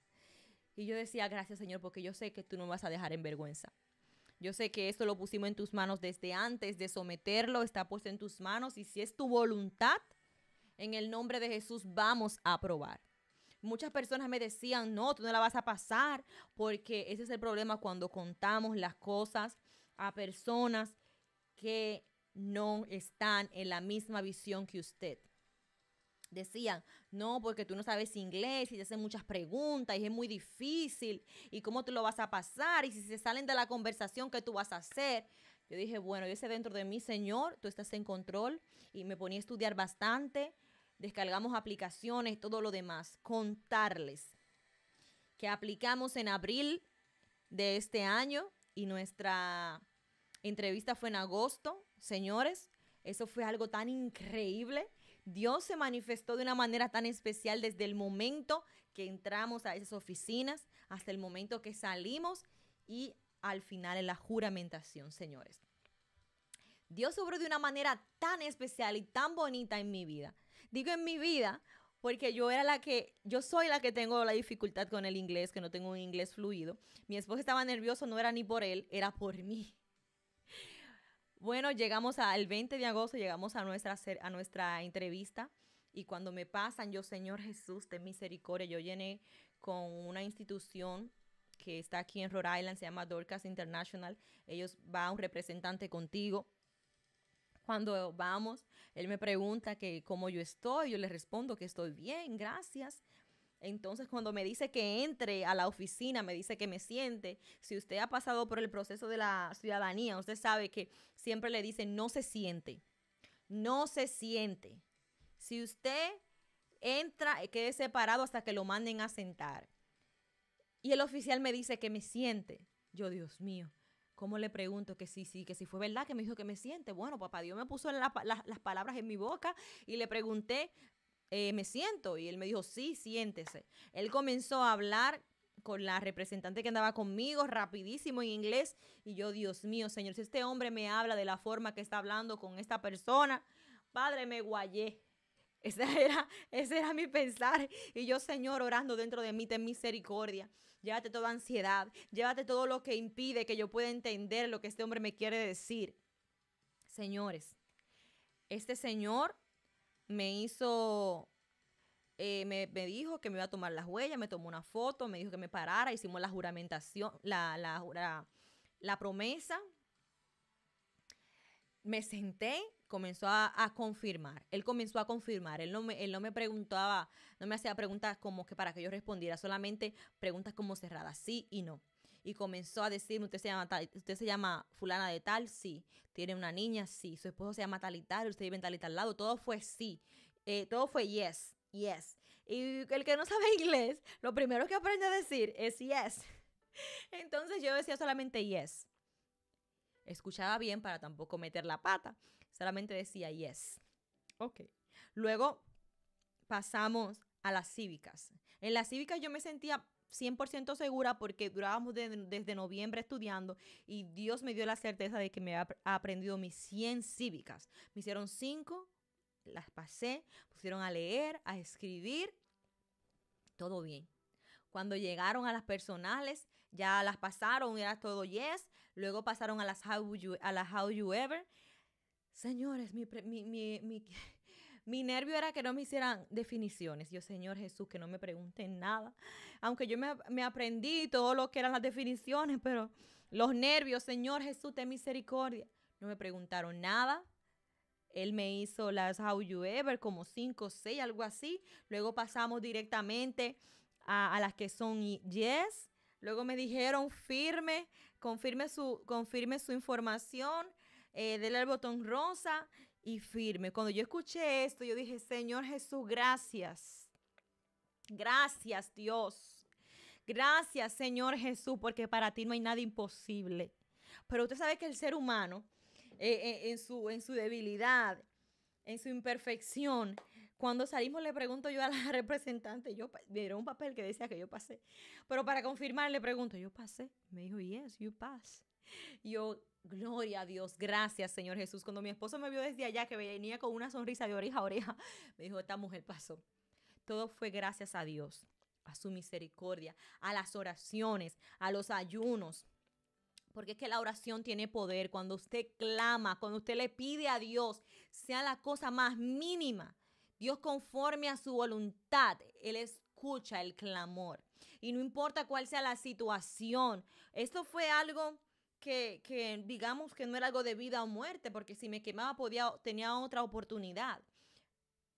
Y yo decía, gracias Señor, porque yo sé que tú no me vas a dejar en vergüenza. Yo sé que esto lo pusimos en tus manos desde antes de someterlo, está puesto en tus manos y si es tu voluntad, en el nombre de Jesús vamos a probar. Muchas personas me decían, no, tú no la vas a pasar, porque ese es el problema cuando contamos las cosas a personas que no están en la misma visión que usted. Decían, no, porque tú no sabes inglés y te hacen muchas preguntas y es muy difícil y cómo tú lo vas a pasar y si se salen de la conversación, que tú vas a hacer? Yo dije, bueno, yo sé dentro de mí, Señor, tú estás en control y me ponía a estudiar bastante descargamos aplicaciones, todo lo demás. Contarles que aplicamos en abril de este año y nuestra entrevista fue en agosto, señores. Eso fue algo tan increíble. Dios se manifestó de una manera tan especial desde el momento que entramos a esas oficinas hasta el momento que salimos y al final en la juramentación, señores. Dios obró de una manera tan especial y tan bonita en mi vida Digo en mi vida, porque yo era la que, yo soy la que tengo la dificultad con el inglés, que no tengo un inglés fluido. Mi esposo estaba nervioso, no era ni por él, era por mí. Bueno, llegamos al 20 de agosto, llegamos a nuestra, a nuestra entrevista y cuando me pasan, yo, Señor Jesús, ten misericordia, yo llené con una institución que está aquí en Rhode Island, se llama Dorcas International. Ellos va un representante contigo cuando vamos, él me pregunta que cómo yo estoy, yo le respondo que estoy bien, gracias. Entonces, cuando me dice que entre a la oficina, me dice que me siente, si usted ha pasado por el proceso de la ciudadanía, usted sabe que siempre le dicen no se siente, no se siente. Si usted entra, quede separado hasta que lo manden a sentar. Y el oficial me dice que me siente. Yo, Dios mío, ¿Cómo le pregunto que sí, sí, que si sí, fue verdad que me dijo que me siente? Bueno, papá Dios me puso las palabras en mi boca y le pregunté, eh, ¿me siento? Y él me dijo, sí, siéntese. Él comenzó a hablar con la representante que andaba conmigo, rapidísimo en inglés, y yo, Dios mío, Señor, si este hombre me habla de la forma que está hablando con esta persona, Padre, me guayé. Ese era, ese era mi pensar. Y yo, Señor, orando dentro de mí, ten misericordia llévate toda ansiedad, llévate todo lo que impide que yo pueda entender lo que este hombre me quiere decir. Señores, este señor me hizo, eh, me, dijo que me iba a tomar las huellas, me tomó una foto, me dijo que me parara, hicimos la juramentación, la promesa. Me senté, comenzó a, confirmar, él comenzó a confirmar, él no, me, él no me preguntaba, no me hacía preguntas como que para que yo respondiera, solamente preguntas como cerradas, sí y no. Y comenzó a decirme, usted se llama usted se llama fulana de tal, sí, tiene una niña, sí, su esposo se llama tal y tal, usted vive en tal y tal lado, todo fue sí, eh, todo fue yes, yes. Y el que no sabe inglés, lo primero que aprende a decir es yes. Entonces yo decía solamente yes. Escuchaba bien para tampoco meter la pata. Solamente decía yes. Ok. Luego pasamos a las cívicas. En las cívicas yo me sentía 100% segura porque durábamos desde noviembre estudiando y Dios me dio la certeza de que me había aprendido mis 100 cívicas. Me hicieron 5, las pasé, pusieron a leer, a escribir, todo bien. Cuando llegaron a las personales, ya las pasaron, era todo yes. Luego pasaron a las a las how you Ever Señores, mi, mi, mi, mi, nervio era que no me hicieran definiciones. Yo, Señor Jesús, que no me pregunten nada. Aunque yo me, me aprendí todo lo que eran las definiciones, pero los nervios, Señor Jesús, ten misericordia. No me preguntaron nada. Él me hizo las How You Ever, como o seis, algo así. Luego pasamos directamente a, a, las que son Yes. Luego me dijeron firme, confirme su, confirme su información. Eh, dele al botón rosa y firme. Cuando yo escuché esto, yo dije, Señor Jesús, gracias. Gracias Dios. Gracias Señor Jesús, porque para ti no hay nada imposible. Pero usted sabe que el ser humano, eh, eh, en, su, en su debilidad, en su imperfección, cuando salimos le pregunto yo a la representante, yo me un papel que decía que yo pasé, pero para confirmar le pregunto, yo pasé, me dijo, yes, you pass. Yo, Gloria a Dios, gracias Señor Jesús. Cuando mi esposo me vio desde allá, que venía con una sonrisa de oreja a oreja, me dijo, esta mujer pasó. Todo fue gracias a Dios, a su misericordia, a las oraciones, a los ayunos. Porque es que la oración tiene poder. Cuando usted clama, cuando usted le pide a Dios, sea la cosa más mínima, Dios conforme a su voluntad, Él escucha el clamor. Y no importa cuál sea la situación, esto fue algo que, digamos que no era algo de vida o muerte, porque si me quemaba podía, tenía otra oportunidad.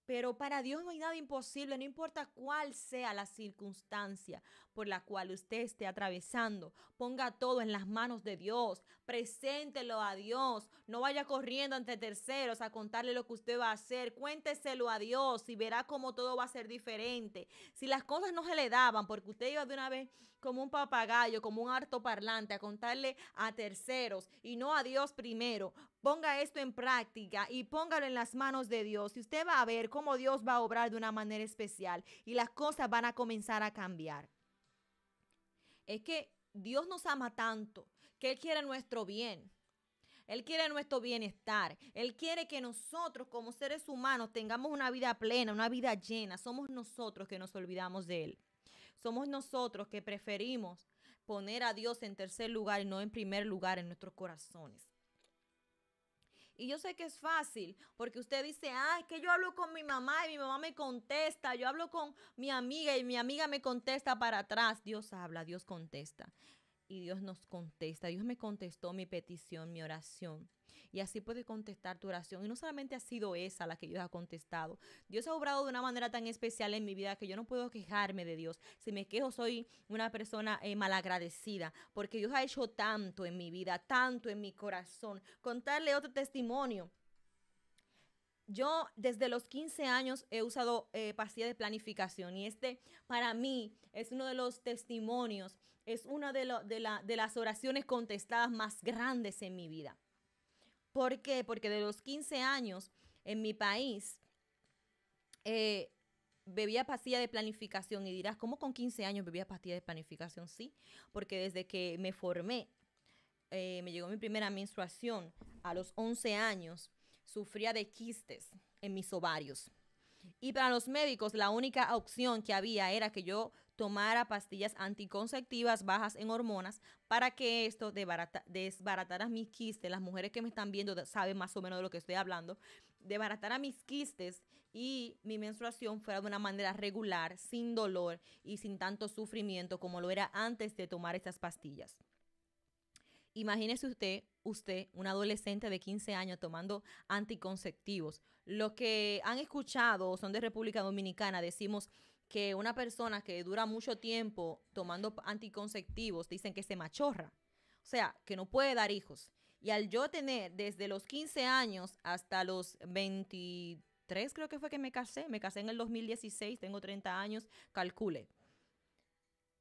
Pero para Dios no hay nada imposible, no importa cuál sea la circunstancia, por la cual usted esté atravesando. Ponga todo en las manos de Dios. Preséntelo a Dios. No vaya corriendo ante terceros a contarle lo que usted va a hacer. Cuénteselo a Dios y verá cómo todo va a ser diferente. Si las cosas no se le daban, porque usted iba de una vez como un papagayo, como un harto parlante, a contarle a terceros y no a Dios primero. Ponga esto en práctica y póngalo en las manos de Dios. Y usted va a ver cómo Dios va a obrar de una manera especial y las cosas van a comenzar a cambiar es que Dios nos ama tanto que Él quiere nuestro bien. Él quiere nuestro bienestar. Él quiere que nosotros como seres humanos tengamos una vida plena, una vida llena. Somos nosotros que nos olvidamos de Él. Somos nosotros que preferimos poner a Dios en tercer lugar y no en primer lugar en nuestros corazones. Y yo sé que es fácil, porque usted dice, ah, es que yo hablo con mi mamá y mi mamá me contesta, yo hablo con mi amiga y mi amiga me contesta para atrás. Dios habla, Dios contesta. Y Dios nos contesta, Dios me contestó mi petición, mi oración y así puedes contestar tu oración. Y no solamente ha sido esa la que Dios ha contestado. Dios ha obrado de una manera tan especial en mi vida que yo no puedo quejarme de Dios. Si me quejo soy una persona eh, malagradecida porque Dios ha hecho tanto en mi vida, tanto en mi corazón. Contarle otro testimonio. Yo desde los 15 años he usado eh, pastilla de planificación y este para mí es uno de los testimonios, es una de las oraciones contestadas más grandes en mi vida. ¿Por qué? Porque de los 15 años en mi país eh, bebía pastilla de planificación y dirás, ¿cómo con 15 años bebía pastilla de planificación? Sí, porque desde que me formé, eh, me llegó mi primera menstruación a los 11 años, sufría de quistes en mis ovarios. Y para los médicos la única opción que había era que yo tomara pastillas anticonceptivas bajas en hormonas para que esto desbaratara mis quistes. Las mujeres que me están viendo saben más o menos de lo que estoy hablando. Desbaratara mis quistes y mi menstruación fuera de una manera regular, sin dolor y sin tanto sufrimiento como lo era antes de tomar estas pastillas. Imagínese usted, usted, un adolescente de 15 años tomando anticonceptivos. Los que han escuchado son de República Dominicana, decimos que una persona que dura mucho tiempo tomando anticonceptivos dicen que se machorra. O sea, que no puede dar hijos. Y al yo tener desde los 15 años hasta los 23, creo que fue que me casé, me casé en el 2016, tengo 30 años, calcule.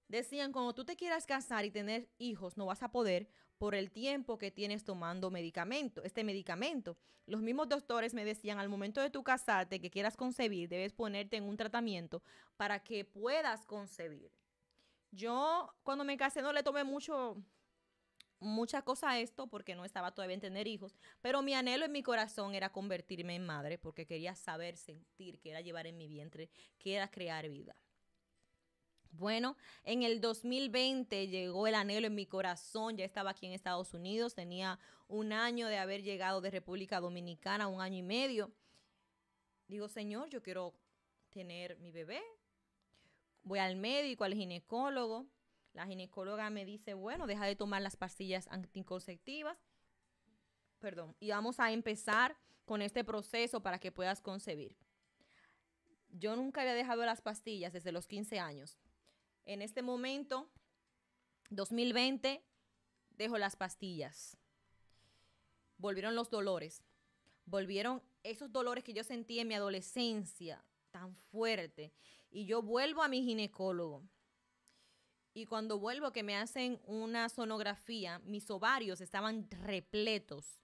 Decían, cuando tú te quieras casar y tener hijos, no vas a poder por el tiempo que tienes tomando medicamento, este medicamento. Los mismos doctores me decían, al momento de tu casarte, que quieras concebir, debes ponerte en un tratamiento para que puedas concebir. Yo cuando me casé no le tomé mucho muchas cosas a esto porque no estaba todavía en tener hijos, pero mi anhelo en mi corazón era convertirme en madre porque quería saber, sentir, que era llevar en mi vientre, que era crear vida. Bueno, en el 2020 llegó el anhelo en mi corazón, ya estaba aquí en Estados Unidos, tenía un año de haber llegado de República Dominicana, un año y medio. Digo, Señor, yo quiero tener mi bebé. Voy al médico, al ginecólogo. La ginecóloga me dice, bueno, deja de tomar las pastillas anticonceptivas. Perdón, y vamos a empezar con este proceso para que puedas concebir. Yo nunca había dejado las pastillas desde los 15 años en este momento, 2020, dejo las pastillas. Volvieron los dolores. Volvieron esos dolores que yo sentí en mi adolescencia tan fuerte. Y yo vuelvo a mi ginecólogo. Y cuando vuelvo que me hacen una sonografía, mis ovarios estaban repletos,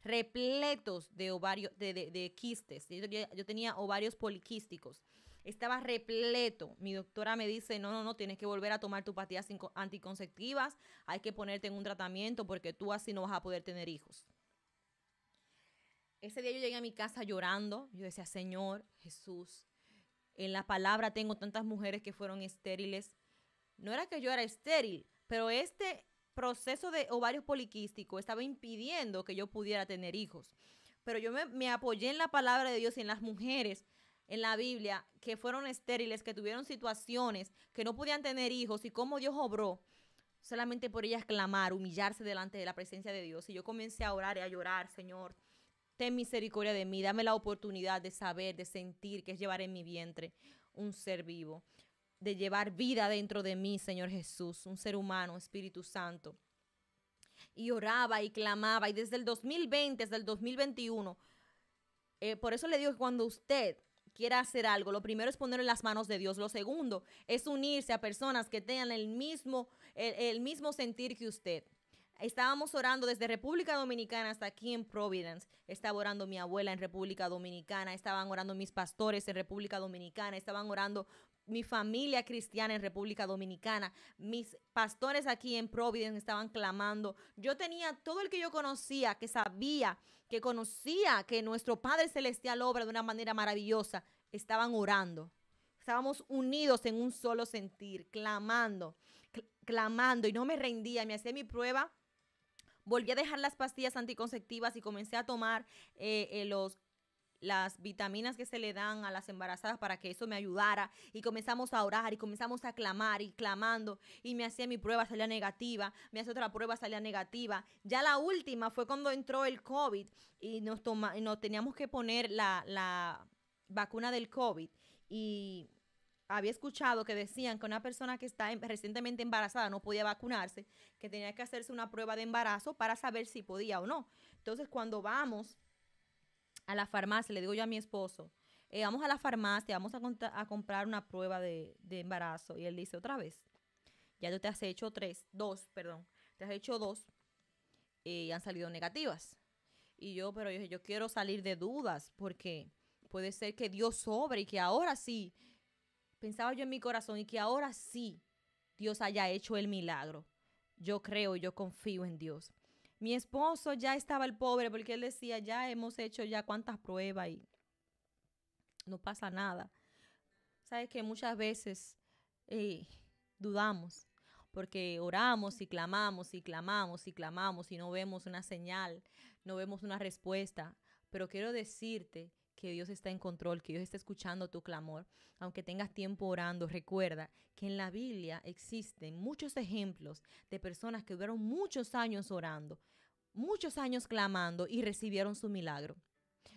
repletos de ovarios, de, quistes. Yo, yo, tenía ovarios poliquísticos estaba repleto. Mi doctora me dice, no, no, no, tienes que volver a tomar tus pastillas anticonceptivas, hay que ponerte en un tratamiento porque tú así no vas a poder tener hijos. Ese día yo llegué a mi casa llorando, yo decía, Señor Jesús, en la palabra tengo tantas mujeres que fueron estériles. No era que yo era estéril, pero este proceso de ovario poliquístico estaba impidiendo que yo pudiera tener hijos. Pero yo me, me apoyé en la palabra de Dios y en las mujeres en la Biblia que fueron estériles, que tuvieron situaciones, que no podían tener hijos y cómo Dios obró solamente por ellas clamar, humillarse delante de la presencia de Dios. Y yo comencé a orar y a llorar, Señor, ten misericordia de mí, dame la oportunidad de saber, de sentir que es llevar en mi vientre un ser vivo, de llevar vida dentro de mí, Señor Jesús, un ser humano, Espíritu Santo. Y oraba y clamaba, y desde el 2020, desde el 2021, eh, por eso le digo que cuando usted quiera hacer algo, lo primero es poner en las manos de Dios. Lo segundo es unirse a personas que tengan el mismo, el mismo sentir que usted. Estábamos orando desde República Dominicana hasta aquí en Providence. Estaba orando mi abuela en República Dominicana, estaban orando mis pastores en República Dominicana, estaban orando mi familia cristiana en República Dominicana, mis pastores aquí en Providence estaban clamando. Yo tenía todo el que yo conocía, que sabía que conocía que nuestro Padre Celestial obra de una manera maravillosa, estaban orando. Estábamos unidos en un solo sentir, clamando, clamando, y no me rendía, me hacía mi prueba volví a dejar las pastillas anticonceptivas y comencé a tomar eh, eh, los las vitaminas que se le dan a las embarazadas para que eso me ayudara y comenzamos a orar y comenzamos a clamar y clamando y me hacía mi prueba, salía negativa, me hacía otra prueba, salía negativa. Ya la última fue cuando entró el COVID y nos, toma, teníamos que poner la, vacuna del COVID y había escuchado que decían que una persona que está em, recientemente embarazada no podía vacunarse, que tenía que hacerse una prueba de embarazo para saber si podía o no. Entonces cuando vamos a la farmacia, le digo yo a mi esposo, eh, vamos a la farmacia, vamos a, comprar una prueba de, embarazo. Y él dice, otra vez, ya yo te has hecho tres, dos, perdón, te has hecho dos eh, y han salido negativas. Y yo, pero yo, yo quiero salir de dudas porque puede ser que Dios sobre y que ahora sí, pensaba yo en mi corazón y que ahora sí Dios haya hecho el milagro. Yo creo y yo confío en Dios. Mi esposo ya estaba el pobre porque él decía, ya hemos hecho ya cuántas pruebas y no pasa nada. Sabes que muchas veces eh, dudamos porque oramos y clamamos y clamamos y clamamos y no vemos una señal, no vemos una respuesta. Pero quiero decirte que Dios está en control, que Dios está escuchando tu clamor. Aunque tengas tiempo orando, recuerda que en la Biblia existen muchos ejemplos de personas que duraron muchos años orando, muchos años clamando y recibieron su milagro.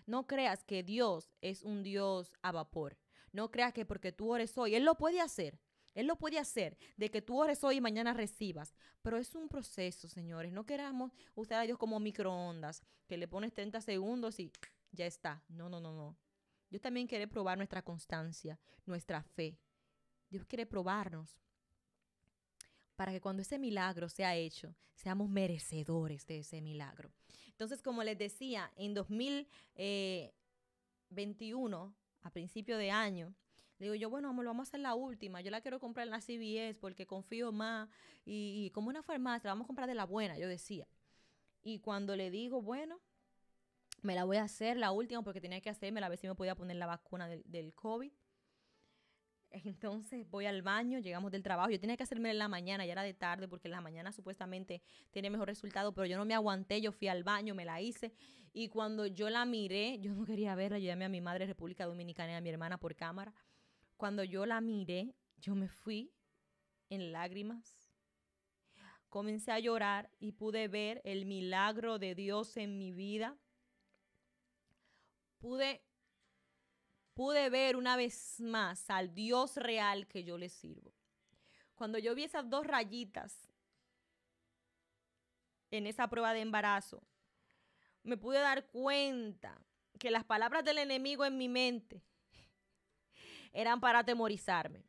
No creas que Dios es un Dios a vapor. No creas que porque tú ores hoy, Él lo puede hacer. Él lo puede hacer, de que tú ores hoy y mañana recibas. Pero es un proceso, señores. No queramos usar a Dios como microondas, que le pones 30 segundos y ya está. No, no, no, no. Dios también quiere probar nuestra constancia, nuestra fe. Dios quiere probarnos para que cuando ese milagro sea hecho, seamos merecedores de ese milagro. Entonces, como les decía, en 2021, eh, a principio de año, digo yo, bueno, lo vamos a hacer la última. Yo la quiero comprar en la CBS porque confío más. Y, y como una farmacia, la vamos a comprar de la buena, yo decía. Y cuando le digo, bueno, me la voy a hacer, la última, porque tenía que hacerme, la ver si me podía poner la vacuna del, del COVID. Entonces voy al baño, llegamos del trabajo. Yo tenía que hacerme en la mañana, ya era de tarde, porque en la mañana supuestamente tiene mejor resultado, pero yo no me aguanté, yo fui al baño, me la hice. Y cuando yo la miré, yo no quería verla, yo llamé a mi madre República Dominicana y a mi hermana por cámara. Cuando yo la miré, yo me fui en lágrimas. Comencé a llorar y pude ver el milagro de Dios en mi vida pude, pude ver una vez más al Dios real que yo le sirvo. Cuando yo vi esas dos rayitas en esa prueba de embarazo, me pude dar cuenta que las palabras del enemigo en mi mente eran para atemorizarme.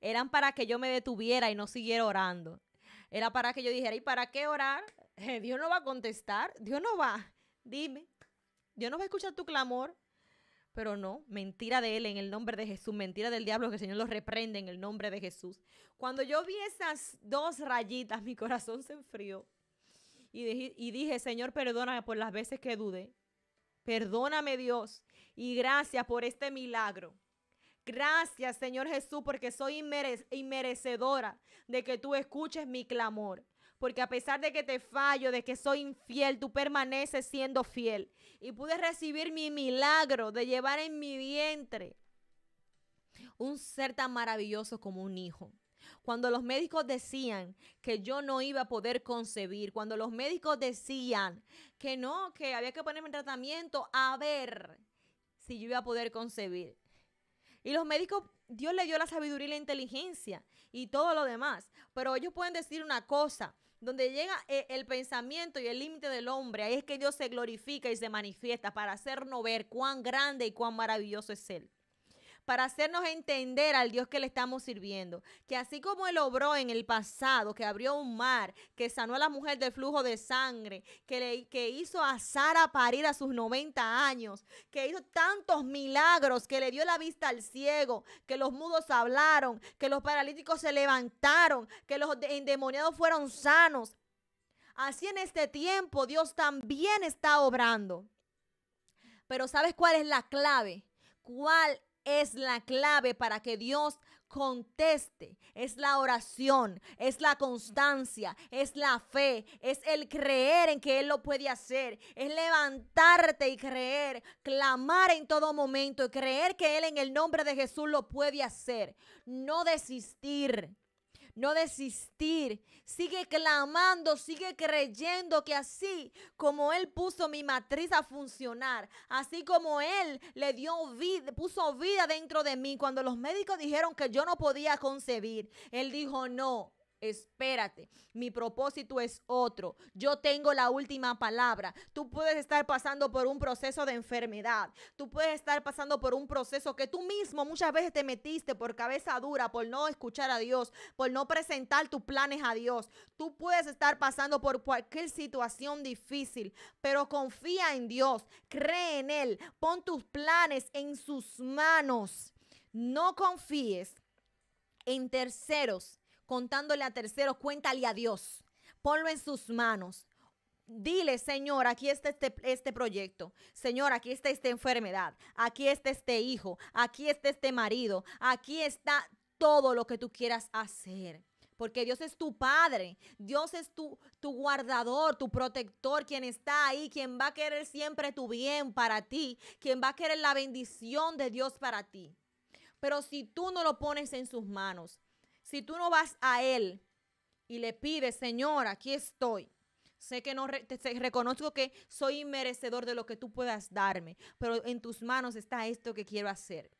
Eran para que yo me detuviera y no siguiera orando. Era para que yo dijera, ¿y para qué orar? Dios no va a contestar, Dios no va. Dime, yo no voy a escuchar tu clamor, pero no, mentira de él en el nombre de Jesús, mentira del diablo, que el Señor lo reprende en el nombre de Jesús. Cuando yo vi esas dos rayitas, mi corazón se enfrió y dije, Señor, perdóname por las veces que dudé. Perdóname Dios y gracias por este milagro. Gracias Señor Jesús porque soy inmerecedora de que tú escuches mi clamor porque a pesar de que te fallo, de que soy infiel, tú permaneces siendo fiel. Y pude recibir mi milagro de llevar en mi vientre un ser tan maravilloso como un hijo. Cuando los médicos decían que yo no iba a poder concebir, cuando los médicos decían que no, que había que ponerme en tratamiento a ver si yo iba a poder concebir. Y los médicos, Dios le dio la sabiduría y la inteligencia y todo lo demás, pero ellos pueden decir una cosa, donde llega eh, el pensamiento y el límite del hombre, ahí es que Dios se glorifica y se manifiesta para hacernos ver cuán grande y cuán maravilloso es Él para hacernos entender al Dios que le estamos sirviendo. Que así como Él obró en el pasado, que abrió un mar, que sanó a la mujer del flujo de sangre, que, que hizo a Sara parir a sus 90 años, que hizo tantos milagros, que le dio la vista al ciego, que los mudos hablaron, que los paralíticos se levantaron, que los endemoniados fueron sanos. Así en este tiempo Dios también está obrando. Pero ¿sabes cuál es la clave? ¿Cuál es la clave para que Dios conteste. Es la oración, es la constancia, es la fe, es el creer en que Él lo puede hacer, es levantarte y creer, clamar en todo momento y creer que Él en el nombre de Jesús lo puede hacer. No desistir no desistir. Sigue clamando, sigue creyendo que así como Él puso mi matriz a funcionar, así como Él le dio vida, puso vida dentro de mí, cuando los médicos dijeron que yo no podía concebir, Él dijo no espérate, mi propósito es otro. Yo tengo la última palabra. Tú puedes estar pasando por un proceso de enfermedad. Tú puedes estar pasando por un proceso que tú mismo muchas veces te metiste por cabeza dura, por no escuchar a Dios, por no presentar tus planes a Dios. Tú puedes estar pasando por cualquier situación difícil, pero confía en Dios, cree en Él, pon tus planes en sus manos. No confíes en terceros contándole a tercero, cuéntale a Dios. Ponlo en sus manos. Dile, Señor, aquí está este, este, proyecto. Señor, aquí está esta enfermedad. Aquí está este hijo. Aquí está este marido. Aquí está todo lo que tú quieras hacer. Porque Dios es tu Padre, Dios es tu, tu guardador, tu protector, quien está ahí, quien va a querer siempre tu bien para ti, quien va a querer la bendición de Dios para ti. Pero si tú no lo pones en sus manos, si tú no vas a Él y le pides, Señor, aquí estoy. Sé que no reconozco que soy merecedor de lo que tú puedas darme, pero en tus manos está esto que quiero hacer.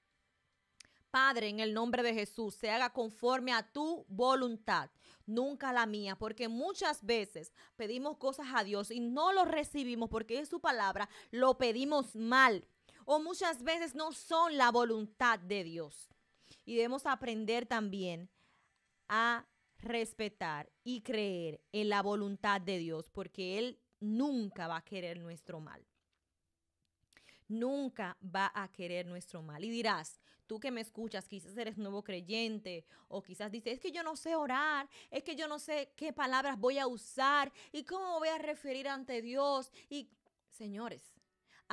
Padre, en el nombre de Jesús, se haga conforme a tu voluntad, nunca la mía, porque muchas veces pedimos cosas a Dios y no lo recibimos porque es su palabra, lo pedimos mal o muchas veces no son la voluntad de Dios. Y debemos aprender también a respetar y creer en la voluntad de Dios, porque Él nunca va a querer nuestro mal. Nunca va a querer nuestro mal. Y dirás, tú que me escuchas, quizás eres nuevo creyente o quizás dices, es que yo no sé orar, es que yo no sé qué palabras voy a usar y cómo voy a referir ante Dios. Y, señores,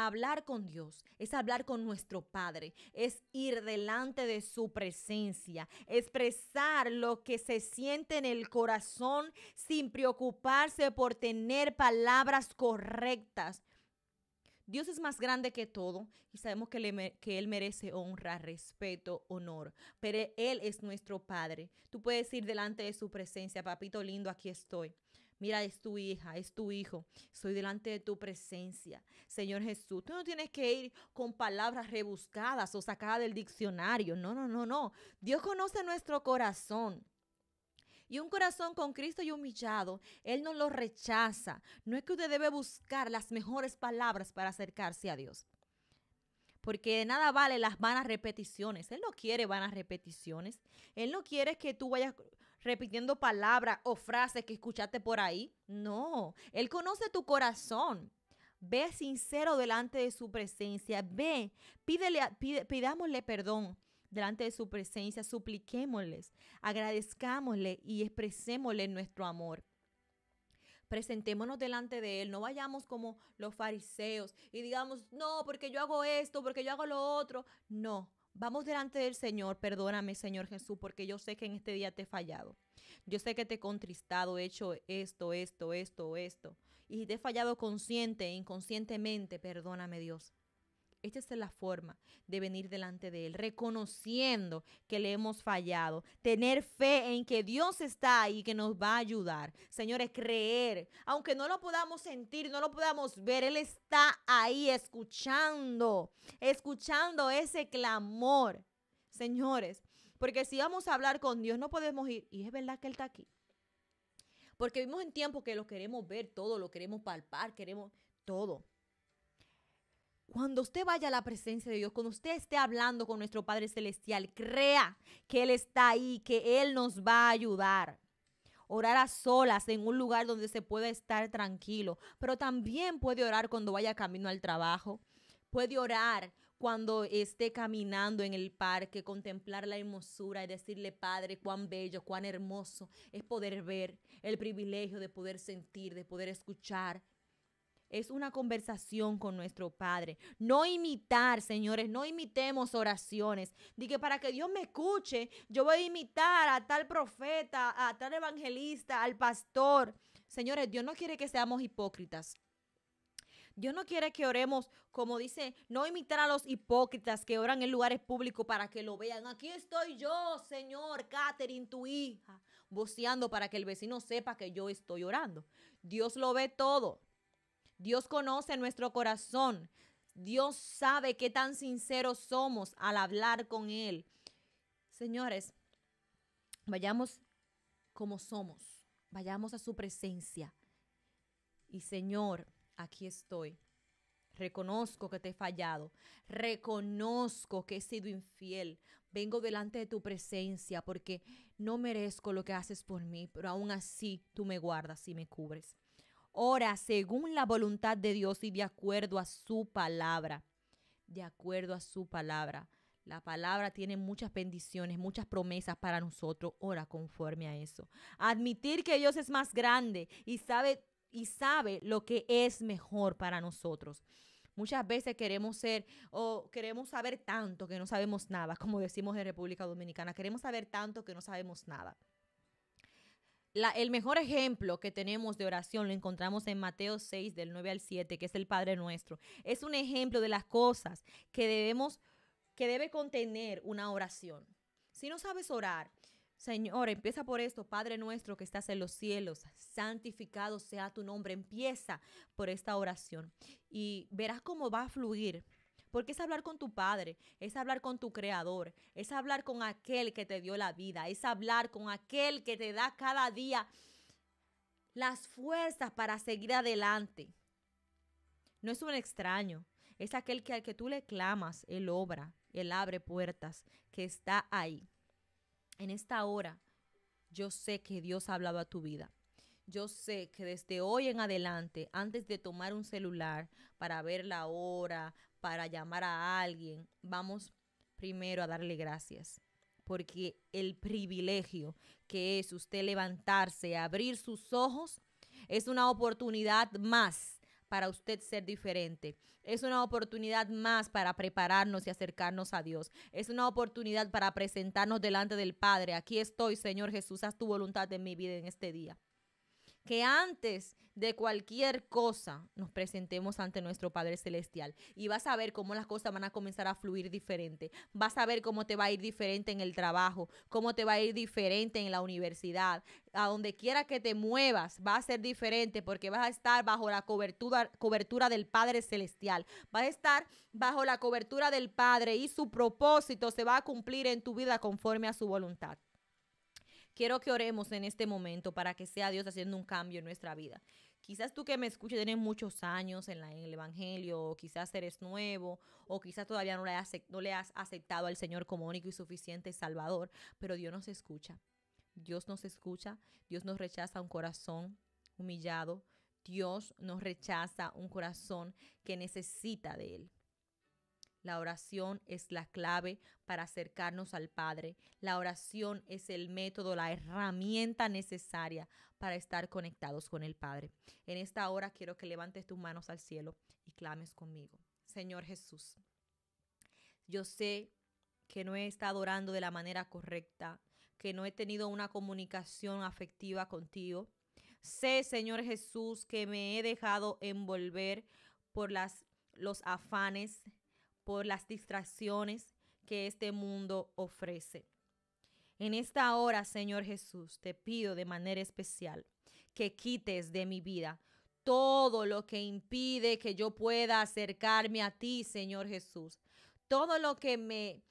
Hablar con Dios es hablar con nuestro Padre, es ir delante de su presencia, expresar lo que se siente en el corazón sin preocuparse por tener palabras correctas. Dios es más grande que todo y sabemos que, Él merece honra, respeto, honor, pero Él es nuestro Padre. Tú puedes ir delante de su presencia, papito lindo, aquí estoy. Mira, es tu hija, es tu hijo. Soy delante de tu presencia. Señor Jesús, tú no tienes que ir con palabras rebuscadas o sacadas del diccionario. No, no, no, no. Dios conoce nuestro corazón. Y un corazón con Cristo y humillado, Él no lo rechaza. No es que usted debe buscar las mejores palabras para acercarse a Dios. Porque de nada vale las vanas repeticiones. Él no quiere vanas repeticiones. Él no quiere que tú vayas repitiendo palabras o frases que escuchaste por ahí. No, Él conoce tu corazón. Ve sincero delante de su presencia. Ve, pídele, pidámosle perdón delante de su presencia. Supliquémosles, agradezcámosle y expresémosle nuestro amor presentémonos delante de Él, no vayamos como los fariseos y digamos, no, porque yo hago esto, porque yo hago lo otro. No, Vamos delante del Señor, perdóname Señor Jesús, porque yo sé que en este día te he fallado. Yo sé que te he contristado, he hecho esto, esto, esto, esto. Y te he fallado consciente e inconscientemente, perdóname Dios. Esta es la forma de venir delante de Él, reconociendo que le hemos fallado, tener fe en que Dios está ahí, que nos va a ayudar. Señores, creer, aunque no lo podamos sentir, no lo podamos ver, Él está ahí escuchando, escuchando ese clamor. Señores, porque si vamos a hablar con Dios, no podemos ir, y es verdad que Él está aquí. Porque vimos en tiempos que lo queremos ver todo, lo queremos palpar, queremos todo. Cuando usted vaya a la presencia de Dios, cuando usted esté hablando con nuestro Padre Celestial, crea que Él está ahí, que Él nos va a ayudar. Orar a solas en un lugar donde se pueda estar tranquilo, pero también puede orar cuando vaya camino al trabajo. Puede orar cuando esté caminando en el parque, contemplar la hermosura y decirle, Padre, cuán bello, cuán hermoso es poder ver, el privilegio de poder sentir, de poder escuchar, es una conversación con nuestro Padre. No imitar, señores, no imitemos oraciones. Di que para que Dios me escuche, yo voy a imitar a tal profeta, a tal evangelista, al pastor. Señores, Dios no quiere que seamos hipócritas. Dios no quiere que oremos, como dice, no imitar a los hipócritas que oran en lugares públicos para que lo vean. Aquí estoy yo, Señor, Catherine, tu hija, voceando para que el vecino sepa que yo estoy orando. Dios lo ve todo. Dios conoce nuestro corazón. Dios sabe qué tan sinceros somos al hablar con Él. Señores, vayamos como somos, vayamos a su presencia. Y Señor, aquí estoy. Reconozco que te he fallado. Reconozco que he sido infiel. Vengo delante de tu presencia porque no merezco lo que haces por mí, pero aún así tú me guardas y me cubres. Ora según la voluntad de Dios y de acuerdo a su palabra. De acuerdo a su palabra. La palabra tiene muchas bendiciones, muchas promesas para nosotros. Ora conforme a eso. Admitir que Dios es más grande y sabe, y sabe lo que es mejor para nosotros. Muchas veces queremos ser o queremos saber tanto que no sabemos nada, como decimos en República Dominicana. Queremos saber tanto que no sabemos nada el mejor ejemplo que tenemos de oración lo encontramos en Mateo 6, del 9 al 7, que es el Padre nuestro. Es un ejemplo de las cosas que debemos, que debe contener una oración. Si no sabes orar, Señor, empieza por esto, Padre nuestro que estás en los cielos, santificado sea tu nombre. Empieza por esta oración y verás cómo va a fluir porque es hablar con tu Padre, es hablar con tu Creador, es hablar con aquel que te dio la vida, es hablar con aquel que te da cada día las fuerzas para seguir adelante. No es un extraño, es aquel que al que tú le clamas, Él obra, Él abre puertas, que está ahí. En esta hora, yo sé que Dios ha hablado a tu vida. Yo sé que desde hoy en adelante, antes de tomar un celular para ver la hora, para llamar a alguien, vamos primero a darle gracias. Porque el privilegio que es usted levantarse, abrir sus ojos, es una oportunidad más para usted ser diferente. Es una oportunidad más para prepararnos y acercarnos a Dios. Es una oportunidad para presentarnos delante del Padre. Aquí estoy, Señor Jesús, haz tu voluntad en mi vida en este día que antes de cualquier cosa nos presentemos ante nuestro Padre Celestial y vas a ver cómo las cosas van a comenzar a fluir diferente. Vas a ver cómo te va a ir diferente en el trabajo, cómo te va a ir diferente en la universidad, a donde quiera que te muevas, va a ser diferente porque vas a estar bajo la cobertura, cobertura del Padre Celestial. Vas a estar bajo la cobertura del Padre y su propósito se va a cumplir en tu vida conforme a su voluntad. Quiero que oremos en este momento para que sea Dios haciendo un cambio en nuestra vida. Quizás tú que me escuches tienes muchos años en, el Evangelio, quizás eres nuevo, o quizás todavía no no le has aceptado al Señor como único y suficiente Salvador, pero Dios nos escucha. Dios nos escucha, Dios nos rechaza un corazón humillado, Dios nos rechaza un corazón que necesita de Él. La oración es la clave para acercarnos al Padre. La oración es el método, la herramienta necesaria para estar conectados con el Padre. En esta hora quiero que levantes tus manos al cielo y clames conmigo. Señor Jesús, yo sé que no he estado orando de la manera correcta, que no he tenido una comunicación afectiva contigo. Sé, Señor Jesús, que me he dejado envolver por los afanes, por las distracciones que este mundo ofrece. En esta hora, Señor Jesús, te pido de manera especial que quites de mi vida todo lo que impide que yo pueda acercarme a ti, Señor Jesús. Todo lo que me,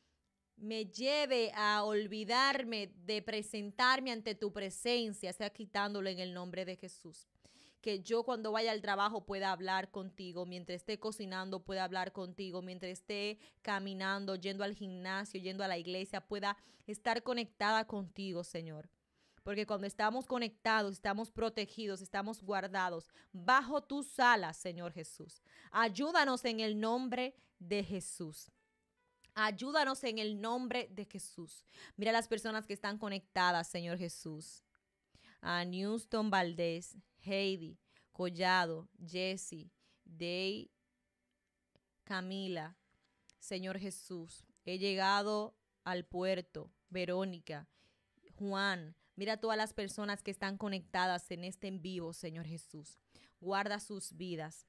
me lleve a olvidarme de presentarme ante tu presencia, sea quitándolo en el nombre de Jesús que yo cuando vaya al trabajo pueda hablar contigo, mientras esté cocinando pueda hablar contigo, mientras esté caminando, yendo al gimnasio, yendo a la iglesia, pueda estar conectada contigo, Señor. Porque cuando estamos conectados, estamos protegidos, estamos guardados bajo tus alas, Señor Jesús. Ayúdanos en el nombre de Jesús. Ayúdanos en el nombre de Jesús. Mira las personas que están conectadas, Señor Jesús. A Newston Valdés, Heidi, Collado, Jesse, Day, Camila, Señor Jesús, he llegado al puerto, Verónica, Juan, mira a todas las personas que están conectadas en este en vivo, Señor Jesús. Guarda sus vidas,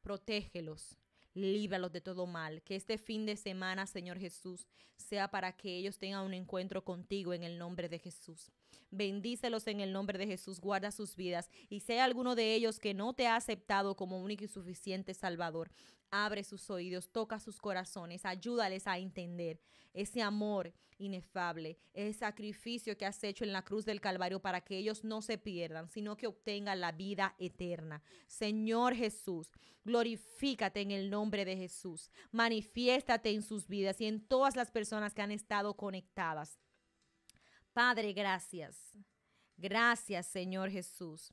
protégelos, líbralos de todo mal. Que este fin de semana, Señor Jesús, sea para que ellos tengan un encuentro contigo en el nombre de Jesús. Bendícelos en el nombre de Jesús, guarda sus vidas. Y sea alguno de ellos que no te ha aceptado como único y suficiente Salvador, abre sus oídos, toca sus corazones, ayúdales a entender ese amor inefable, ese sacrificio que has hecho en la cruz del Calvario para que ellos no se pierdan, sino que obtengan la vida eterna. Señor Jesús, glorifícate en el nombre de Jesús, manifiéstate en sus vidas y en todas las personas que han estado conectadas. Padre, gracias. Gracias, Señor Jesús.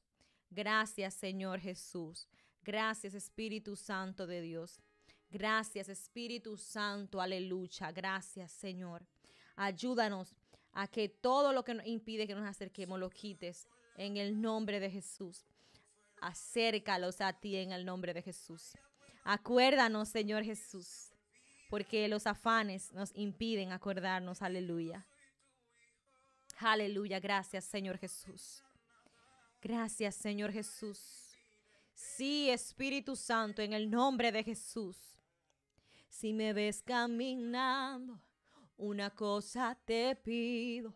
Gracias, Señor Jesús. Gracias, Espíritu Santo de Dios. Gracias, Espíritu Santo. Aleluya. Gracias, Señor. Ayúdanos a que todo lo que nos impide que nos acerquemos lo quites en el nombre de Jesús. Acércalos a ti en el nombre de Jesús. Acuérdanos, Señor Jesús, porque los afanes nos impiden acordarnos. Aleluya. Aleluya, gracias Señor Jesús. Gracias Señor Jesús. Sí, Espíritu Santo, en el nombre de Jesús. Si me ves caminando, una cosa te pido.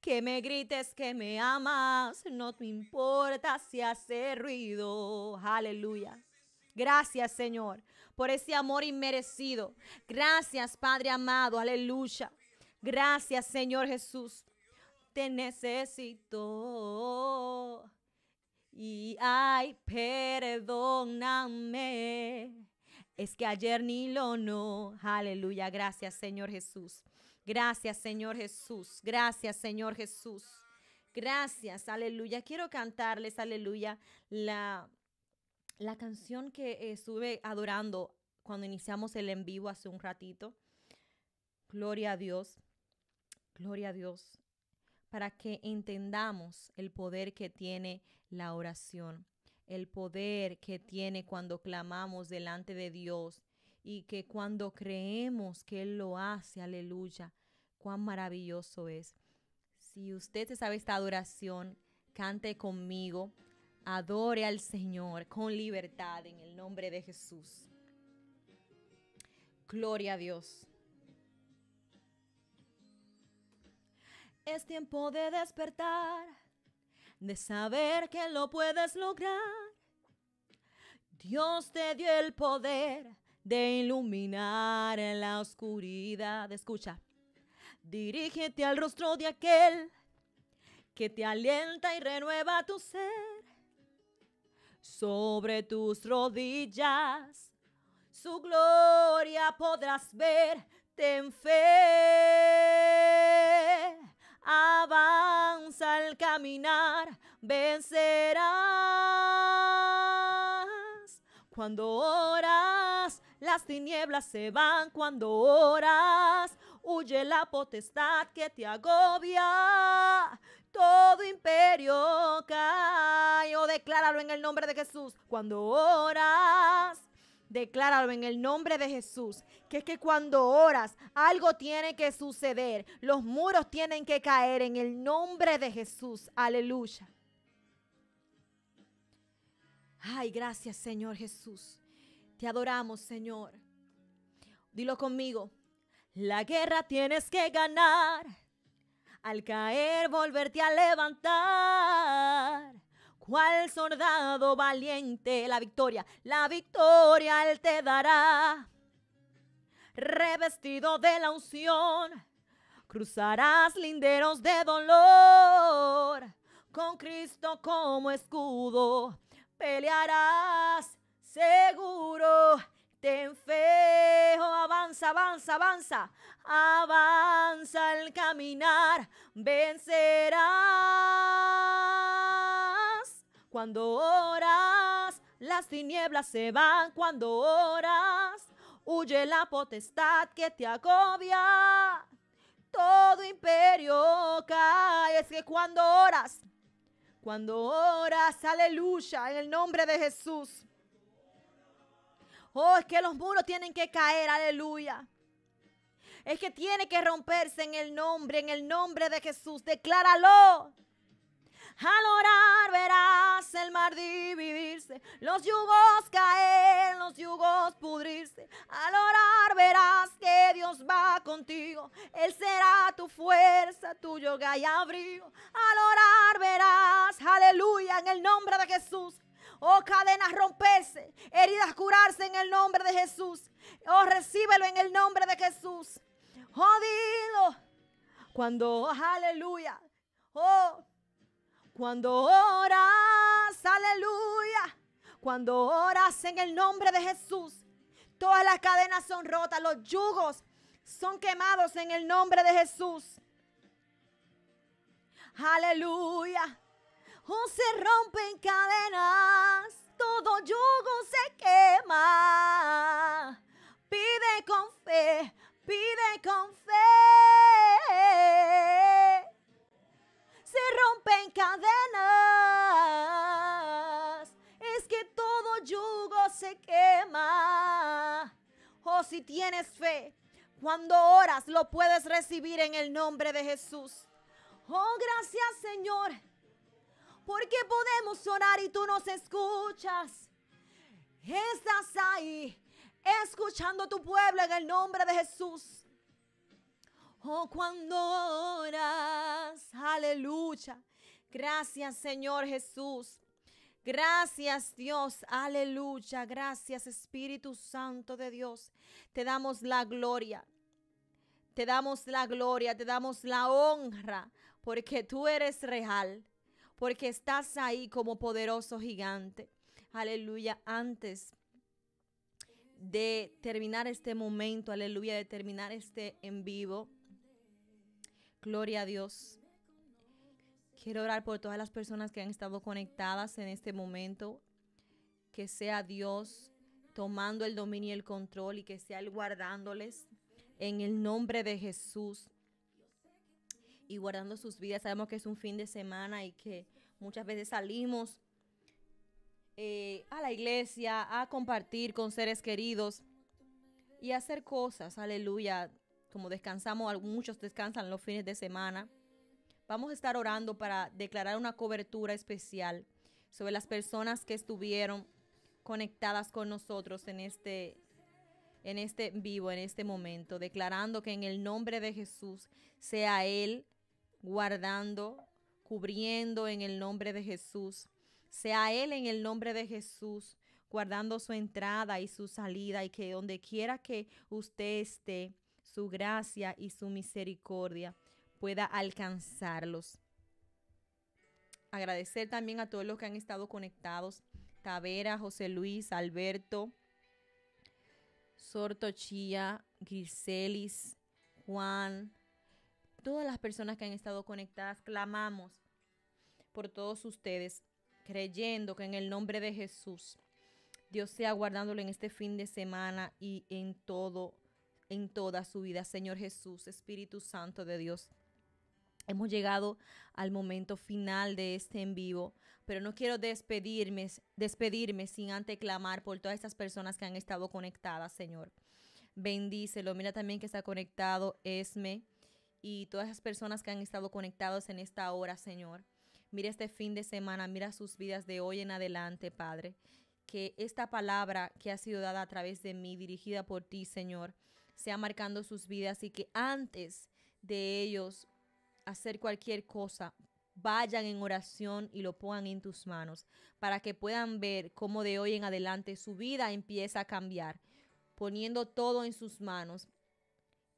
Que me grites que me amas, no te importa si hace ruido. Aleluya. Gracias, Señor, por ese amor inmerecido. Gracias, Padre amado. Aleluya. Gracias, Señor Jesús te necesito. Y ay, perdóname. Es que ayer ni lo no. Aleluya. Gracias, Señor Jesús. Gracias, Señor Jesús. Gracias, Señor Jesús. Gracias, aleluya. Quiero cantarles, aleluya, la, la canción que estuve adorando cuando iniciamos el en vivo hace un ratito. Gloria a Dios. Gloria a Dios para que entendamos el poder que tiene la oración, el poder que tiene cuando clamamos delante de Dios y que cuando creemos que Él lo hace, aleluya, cuán maravilloso es. Si usted sabe esta adoración, cante conmigo, adore al Señor con libertad en el nombre de Jesús. Gloria a Dios. Es tiempo de despertar, de saber que lo puedes lograr. Dios te dio el poder de iluminar en la oscuridad. Escucha, dirígete al rostro de aquel que te alienta y renueva tu ser. Sobre tus rodillas, su gloria podrás ver. en fe avanza al caminar, vencerás. Cuando oras, las tinieblas se van, cuando oras, huye la potestad que te agobia. Todo imperio cae, o oh, decláralo en el nombre de Jesús. Cuando oras, Decláralo en el nombre de Jesús, que es que cuando oras algo tiene que suceder, los muros tienen que caer en el nombre de Jesús. Aleluya. Ay, gracias Señor Jesús. Te adoramos Señor. Dilo conmigo. La guerra tienes que ganar. Al caer, volverte a levantar. ¿Cuál soldado valiente, la victoria, la victoria él te dará. Revestido de la unción, cruzarás linderos de dolor. Con Cristo como escudo, pelearás seguro Ten fe, oh, avanza, avanza, avanza, avanza al caminar, vencerás. Cuando oras, las tinieblas se van, cuando oras, huye la potestad que te agobia. Todo imperio cae, es que cuando oras, cuando oras, aleluya, en el nombre de Jesús. Oh, es que los muros tienen que caer, aleluya. Es que tiene que romperse en el nombre, en el nombre de Jesús. Decláralo. Al orar verás el mar dividirse, los yugos caer, los yugos pudrirse. Al orar verás que Dios va contigo, Él será tu fuerza, tu yoga y abrigo. Al orar verás, aleluya, en el nombre de Jesús. Oh, cadenas romperse, heridas curarse en el nombre de Jesús. Oh, recíbelo en el nombre de Jesús. Jodido. Oh, cuando, aleluya. Oh, cuando oras, aleluya. Cuando oras en el nombre de Jesús, todas las cadenas son rotas, los yugos son quemados en el nombre de Jesús. Aleluya. Oh, se rompen cadenas, todo yugo se quema. Pide con fe, pide con fe. Se rompen cadenas, es que todo yugo se quema. Oh, si tienes fe, cuando oras lo puedes recibir en el nombre de Jesús. Oh, gracias Señor porque podemos orar y tú nos escuchas. Estás ahí, escuchando a tu pueblo en el nombre de Jesús. Oh, cuando oras, aleluya. Gracias, Señor Jesús. Gracias Dios, aleluya, gracias Espíritu Santo de Dios. Te damos la gloria, te damos la gloria, te damos la honra, porque tú eres real porque estás ahí como poderoso gigante. Aleluya, antes de terminar este momento, aleluya, de terminar este en vivo. Gloria a Dios. Quiero orar por todas las personas que han estado conectadas en este momento. Que sea Dios tomando el dominio y el control y que sea Él guardándoles en el nombre de Jesús y guardando sus vidas. Sabemos que es un fin de semana y que muchas veces salimos eh, a la iglesia a compartir con seres queridos y hacer cosas, aleluya, como descansamos, muchos descansan los fines de semana. Vamos a estar orando para declarar una cobertura especial sobre las personas que estuvieron conectadas con nosotros en este en este vivo, en este momento, declarando que en el nombre de Jesús sea Él guardando, cubriendo en el nombre de Jesús. Sea Él en el nombre de Jesús, guardando su entrada y su salida y que donde quiera que usted esté, su gracia y su misericordia pueda alcanzarlos. Agradecer también a todos los que han estado conectados. Tavera, José Luis, Alberto, Sorto Chía, Griselis, Juan, Todas las personas que han estado conectadas, clamamos por todos ustedes, creyendo que en el nombre de Jesús, Dios sea guardándolo en este fin de semana y en todo, en toda su vida. Señor Jesús, Espíritu Santo de Dios. Hemos llegado al momento final de este en vivo, pero no quiero despedirme, despedirme sin anteclamar por todas estas personas que han estado conectadas, Señor. Bendícelo. Mira también que está conectado Esme, y todas esas personas que han estado conectados en esta hora, Señor. Mira este fin de semana, mira sus vidas de hoy en adelante, Padre. Que esta palabra que ha sido dada a través de mí, dirigida por ti, Señor, sea marcando sus vidas y que antes de ellos hacer cualquier cosa, vayan en oración y lo pongan en tus manos, para que puedan ver cómo de hoy en adelante su vida empieza a cambiar, poniendo todo en sus manos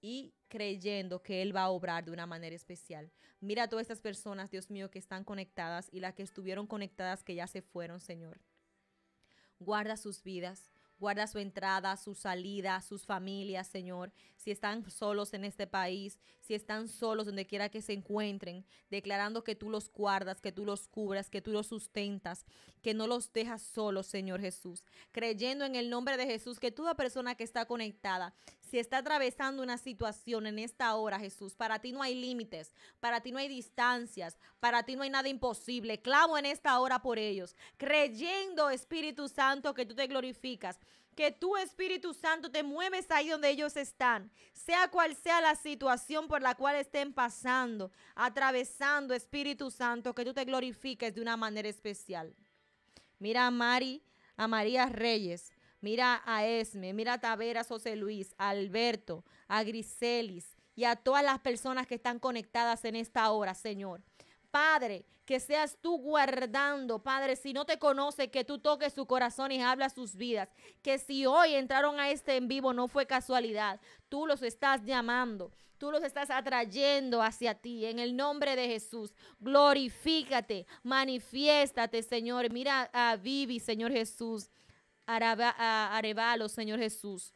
y creyendo que Él va a obrar de una manera especial. Mira a todas estas personas, Dios mío, que están conectadas y las que estuvieron conectadas que ya se fueron, Señor. Guarda sus vidas. Guarda su entrada, su salida, sus familias, Señor. Si están solos en este país, si están solos donde quiera que se encuentren, declarando que tú los guardas, que tú los cubras, que tú los sustentas, que no los dejas solos, Señor Jesús. Creyendo en el nombre de Jesús que toda persona que está conectada si está atravesando una situación en esta hora, Jesús, para ti no hay límites, para ti no hay distancias, para ti no hay nada imposible. Clamo en esta hora por ellos, creyendo, Espíritu Santo, que tú te glorificas que tú, Espíritu Santo, te mueves ahí donde ellos están, sea cual sea la situación por la cual estén pasando, atravesando, Espíritu Santo, que tú te glorifiques de una manera especial. Mira a Mari, a María Reyes, Mira a Esme, mira a Taveras José Luis, a Alberto, a Griselis y a todas las personas que están conectadas en esta hora, Señor. Padre, que seas tú guardando, Padre, si no te conoce, que tú toques su corazón y hablas sus vidas. Que si hoy entraron a este en vivo no fue casualidad. Tú los estás llamando, tú los estás atrayendo hacia ti. En el nombre de Jesús, glorifícate, manifiéstate, Señor. Mira a Vivi, Señor Jesús. Arevalo, Señor Jesús.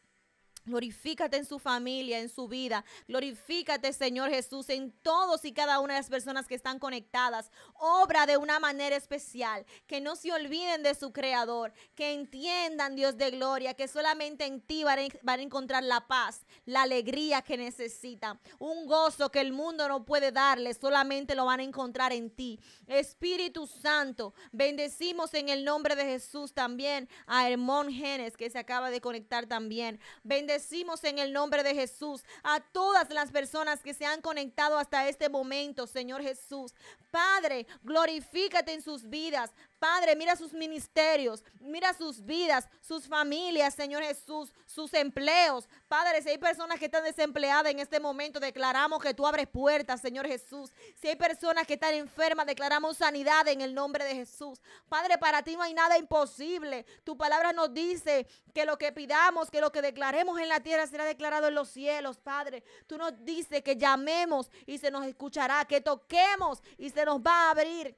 Glorifícate en su familia, en su vida. Glorifícate, Señor Jesús, en todos y cada una de las personas que están conectadas. Obra de una manera especial. Que no se olviden de su Creador. Que entiendan, Dios de gloria, que solamente en ti van a, encontrar la paz, la alegría que necesitan. Un gozo que el mundo no puede darle Solamente lo van a encontrar en ti. Espíritu Santo, bendecimos en el nombre de Jesús también a Hermón Genes, que se acaba de conectar también. Bendecimos Decimos en el nombre de Jesús a todas las personas que se han conectado hasta este momento, Señor Jesús. Padre, glorifícate en sus vidas. Padre, mira sus ministerios, mira sus vidas, sus familias, Señor Jesús, sus empleos. Padre, si hay personas que están desempleadas en este momento, declaramos que tú abres puertas, Señor Jesús. Si hay personas que están enfermas, declaramos sanidad en el nombre de Jesús. Padre, para ti no hay nada imposible. Tu palabra nos dice que lo que pidamos, que lo que declaremos en la tierra será declarado en los cielos, Padre. Tú nos dices que llamemos y se nos escuchará, que toquemos y se nos va a abrir.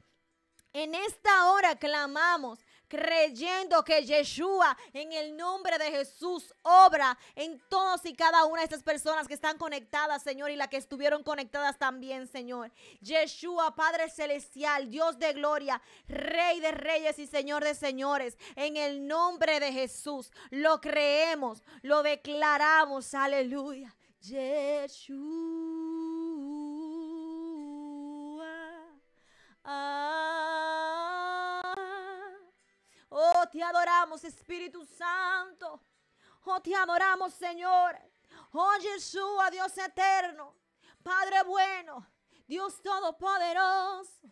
En esta hora clamamos creyendo que Yeshua en el nombre de Jesús obra en todos y cada una de estas personas que están conectadas, Señor, y las que estuvieron conectadas también, Señor. Yeshua, Padre Celestial, Dios de gloria, Rey de reyes y Señor de señores, en el nombre de Jesús, lo creemos, lo declaramos, aleluya. Yeshua. Oh, te adoramos, Espíritu Santo. Oh, te adoramos, Señor. Oh, Jesús, Dios eterno. Padre bueno, Dios todopoderoso.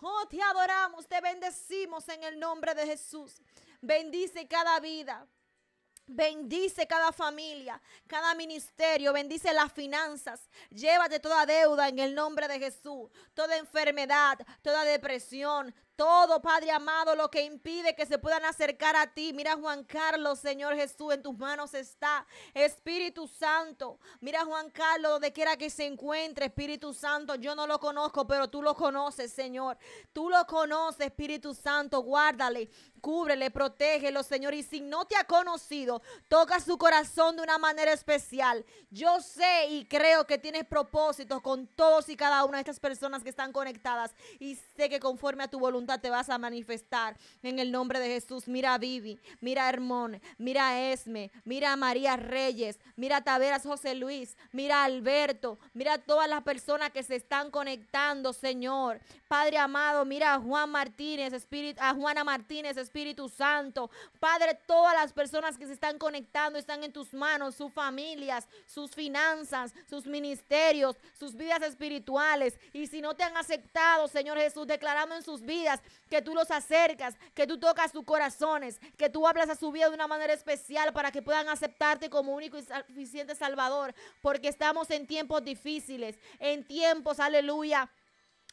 Oh, te adoramos, te bendecimos en el nombre de Jesús. Bendice cada vida. Bendice cada familia, cada ministerio, bendice las finanzas. Llévate toda deuda en el nombre de Jesús, toda enfermedad, toda depresión, todo, Padre amado, lo que impide que se puedan acercar a ti. Mira, Juan Carlos, Señor Jesús, en tus manos está. Espíritu Santo, mira, Juan Carlos, donde quiera que se encuentre, Espíritu Santo, yo no lo conozco, pero tú lo conoces, Señor. Tú lo conoces, Espíritu Santo, guárdale, cúbrele, protégelo, Señor. Y si no te ha conocido, toca su corazón de una manera especial. Yo sé y creo que tienes propósitos con todos y cada una de estas personas que están conectadas. Y sé que conforme a tu voluntad, te vas a manifestar en el nombre de Jesús. Mira a Vivi, mira a Hermón, mira a Esme, mira a María Reyes, mira a Taveras José Luis, mira a Alberto, mira a todas las personas que se están conectando, Señor. Padre amado, mira a Juan Martínez, Espíritu, a Juana Martínez, Espíritu Santo. Padre, todas las personas que se están conectando están en tus manos, sus familias, sus finanzas, sus ministerios, sus vidas espirituales. Y si no te han aceptado, Señor Jesús, declaramos en sus vidas que tú los acercas, que tú tocas sus corazones, que tú hablas a su vida de una manera especial para que puedan aceptarte como único y suficiente Salvador, porque estamos en tiempos difíciles, en tiempos, aleluya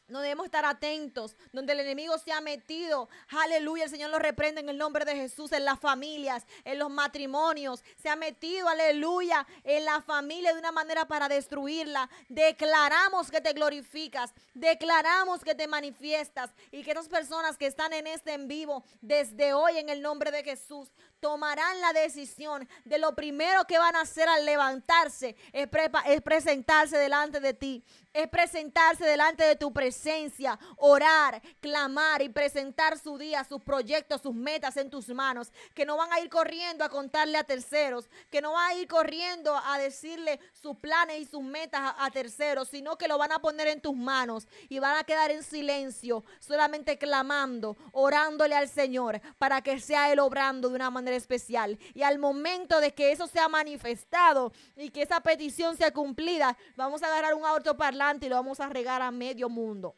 no debemos estar atentos, donde el enemigo se ha metido. Aleluya, el Señor lo reprende en el nombre de Jesús, en las familias, en los matrimonios. Se ha metido, aleluya, en la familia de una manera para destruirla. Declaramos que te glorificas, declaramos que te manifiestas y que esas personas que están en este en vivo, desde hoy en el nombre de Jesús, tomarán la decisión de lo primero que van a hacer al levantarse es, presentarse delante de ti, es presentarse delante de tu presencia, orar, clamar y presentar su día, sus proyectos, sus metas en tus manos, que no van a ir corriendo a contarle a terceros, que no van a ir corriendo a decirle sus planes y sus metas a, a terceros, sino que lo van a poner en tus manos y van a quedar en silencio, solamente clamando, orándole al Señor para que sea Él obrando de una manera especial. Y al momento de que eso sea manifestado y que esa petición sea cumplida, vamos a agarrar un autoparlante y lo vamos a regar a medio mundo.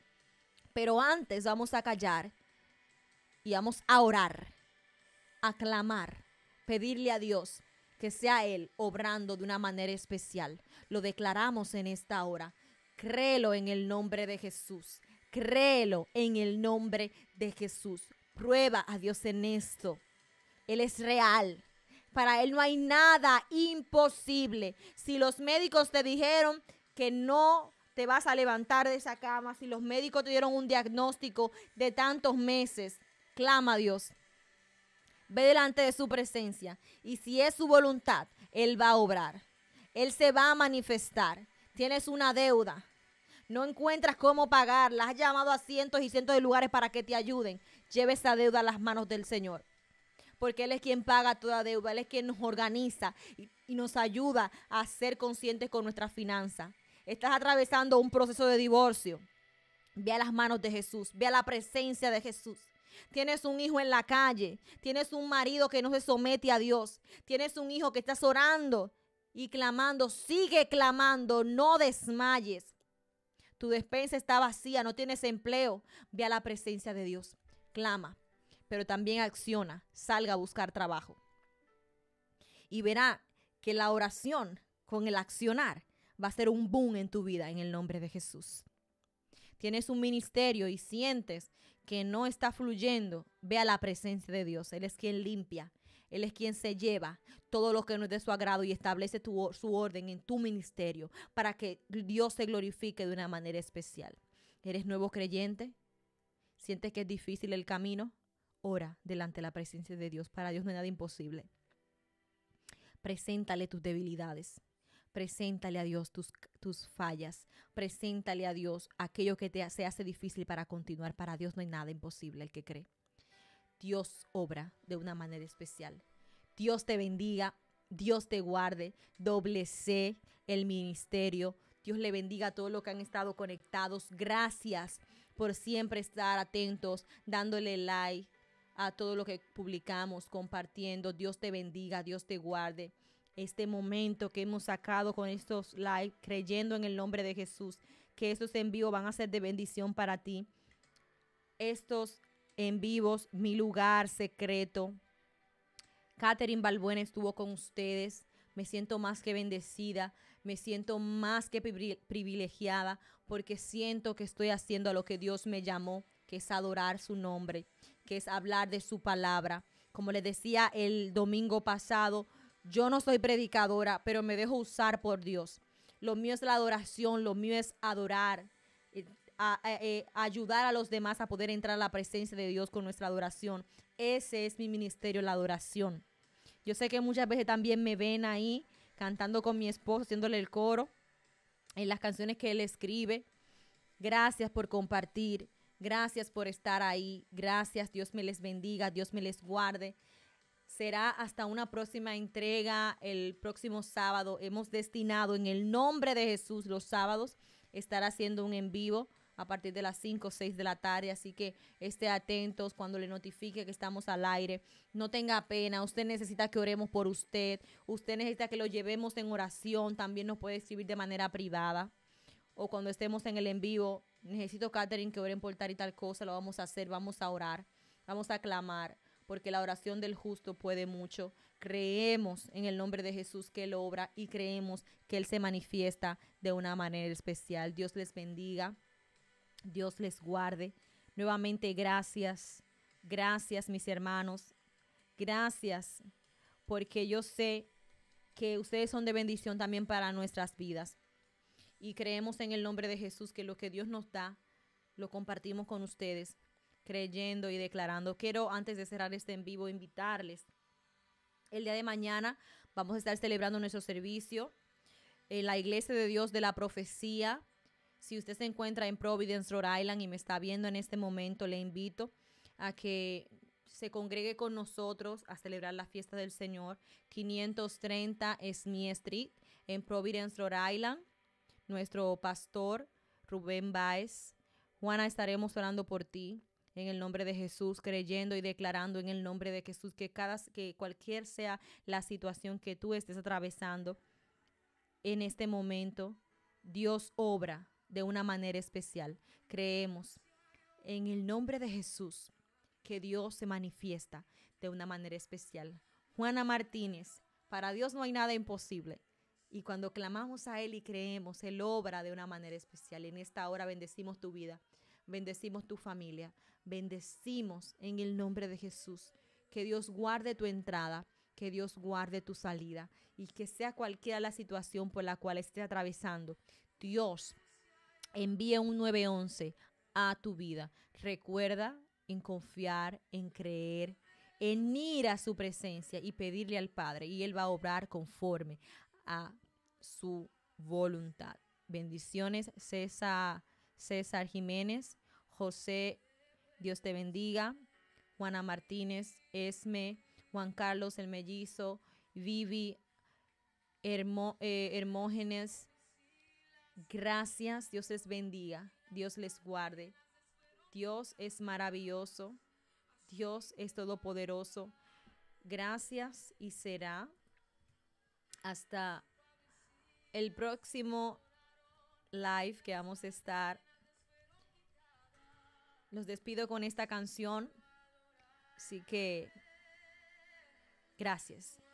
Pero antes vamos a callar y vamos a orar, a clamar, pedirle a Dios que sea Él obrando de una manera especial. Lo declaramos en esta hora. Créelo en el nombre de Jesús. Créelo en el nombre de Jesús. Prueba a Dios en esto. Él es real. Para Él no hay nada imposible. Si los médicos te dijeron que no te vas a levantar de esa cama, si los médicos te dieron un diagnóstico de tantos meses, clama a Dios. Ve delante de su presencia. Y si es su voluntad, Él va a obrar. Él se va a manifestar. Tienes una deuda. No encuentras cómo pagarla. Has llamado a cientos y cientos de lugares para que te ayuden. Lleve esa deuda a las manos del Señor porque Él es quien paga toda deuda, Él es quien nos organiza y, nos ayuda a ser conscientes con nuestras finanzas. Estás atravesando un proceso de divorcio. Ve a las manos de Jesús, ve a la presencia de Jesús. Tienes un hijo en la calle, tienes un marido que no se somete a Dios, tienes un hijo que estás orando y clamando, sigue clamando, no desmayes. Tu despensa está vacía, no tienes empleo, ve a la presencia de Dios, clama pero también acciona, salga a buscar trabajo. Y verá que la oración con el accionar va a ser un boom en tu vida en el nombre de Jesús. Tienes un ministerio y sientes que no está fluyendo, vea la presencia de Dios. Él es quien limpia, Él es quien se lleva todo lo que no es de su agrado y establece su orden en tu ministerio para que Dios se glorifique de una manera especial. ¿Eres nuevo creyente? ¿Sientes que es difícil el camino? Ora delante de la presencia de Dios. Para Dios no hay nada imposible. Preséntale tus debilidades. Preséntale a Dios tus, fallas. Preséntale a Dios aquello que te, se hace difícil para continuar. Para Dios no hay nada imposible el que cree. Dios obra de una manera especial. Dios te bendiga. Dios te guarde. Doblece el ministerio. Dios le bendiga a todos los que han estado conectados. Gracias por siempre estar atentos, dándole like, a todo lo que publicamos, compartiendo. Dios te bendiga, Dios te guarde. Este momento que hemos sacado con estos live, creyendo en el nombre de Jesús, que estos en van a ser de bendición para ti. Estos en vivos, mi lugar secreto. Catherine Balbuena estuvo con ustedes. Me siento más que bendecida, me siento más que privilegiada porque siento que estoy haciendo a lo que Dios me llamó, que es adorar su nombre que es hablar de su palabra. Como les decía el domingo pasado, yo no soy predicadora, pero me dejo usar por Dios. Lo mío es la adoración, lo mío es adorar, eh, eh, ayudar a los demás a poder entrar a la presencia de Dios con nuestra adoración. Ese es mi ministerio, la adoración. Yo sé que muchas veces también me ven ahí cantando con mi esposo, haciéndole el coro en las canciones que él escribe. Gracias por compartir. Gracias por estar ahí. Gracias. Dios me les bendiga. Dios me les guarde. Será hasta una próxima entrega el próximo sábado. Hemos destinado en el nombre de Jesús los sábados estar haciendo un en vivo a partir de las 5 o 6 de la tarde, así que esté atentos cuando le notifique que estamos al aire. No tenga pena, usted necesita que oremos por usted, usted necesita que lo llevemos en oración, también nos puede escribir de manera privada o cuando estemos en el en vivo necesito Catherine que oren por tal y tal cosa, lo vamos a hacer, vamos a orar, vamos a clamar, porque la oración del justo puede mucho. Creemos en el nombre de Jesús que Él obra y creemos que Él se manifiesta de una manera especial. Dios les bendiga, Dios les guarde. Nuevamente, gracias, gracias mis hermanos, gracias, porque yo sé que ustedes son de bendición también para nuestras vidas y creemos en el nombre de Jesús que lo que Dios nos da lo compartimos con ustedes, creyendo y declarando. Quiero, antes de cerrar este en vivo, invitarles. El día de mañana vamos a estar celebrando nuestro servicio en la Iglesia de Dios de la Profecía. Si usted se encuentra en Providence, Rhode Island y me está viendo en este momento, le invito a que se congregue con nosotros a celebrar la fiesta del Señor. 530 Smith Street en Providence, Rhode Island nuestro pastor Rubén Baez, Juana, estaremos orando por ti en el nombre de Jesús, creyendo y declarando en el nombre de Jesús que, cada, que cualquier sea la situación que tú estés atravesando en este momento, Dios obra de una manera especial. Creemos en el nombre de Jesús que Dios se manifiesta de una manera especial. Juana Martínez, para Dios no hay nada imposible. Y cuando clamamos a Él y creemos, Él obra de una manera especial. En esta hora bendecimos tu vida, bendecimos tu familia, bendecimos en el nombre de Jesús. Que Dios guarde tu entrada, que Dios guarde tu salida y que sea cualquiera la situación por la cual esté atravesando. Dios envíe un 911 a tu vida. Recuerda en confiar, en creer, en ir a su presencia y pedirle al Padre y Él va a obrar conforme a su voluntad. Bendiciones, César, César Jiménez, José, Dios te bendiga, Juana Martínez, Esme, Juan Carlos el Mellizo, Vivi, eh, Hermógenes. Gracias, Dios les bendiga, Dios les guarde. Dios es maravilloso, Dios es todopoderoso. Gracias y será hasta el próximo live que vamos a estar. Los despido con esta canción. Así que, gracias.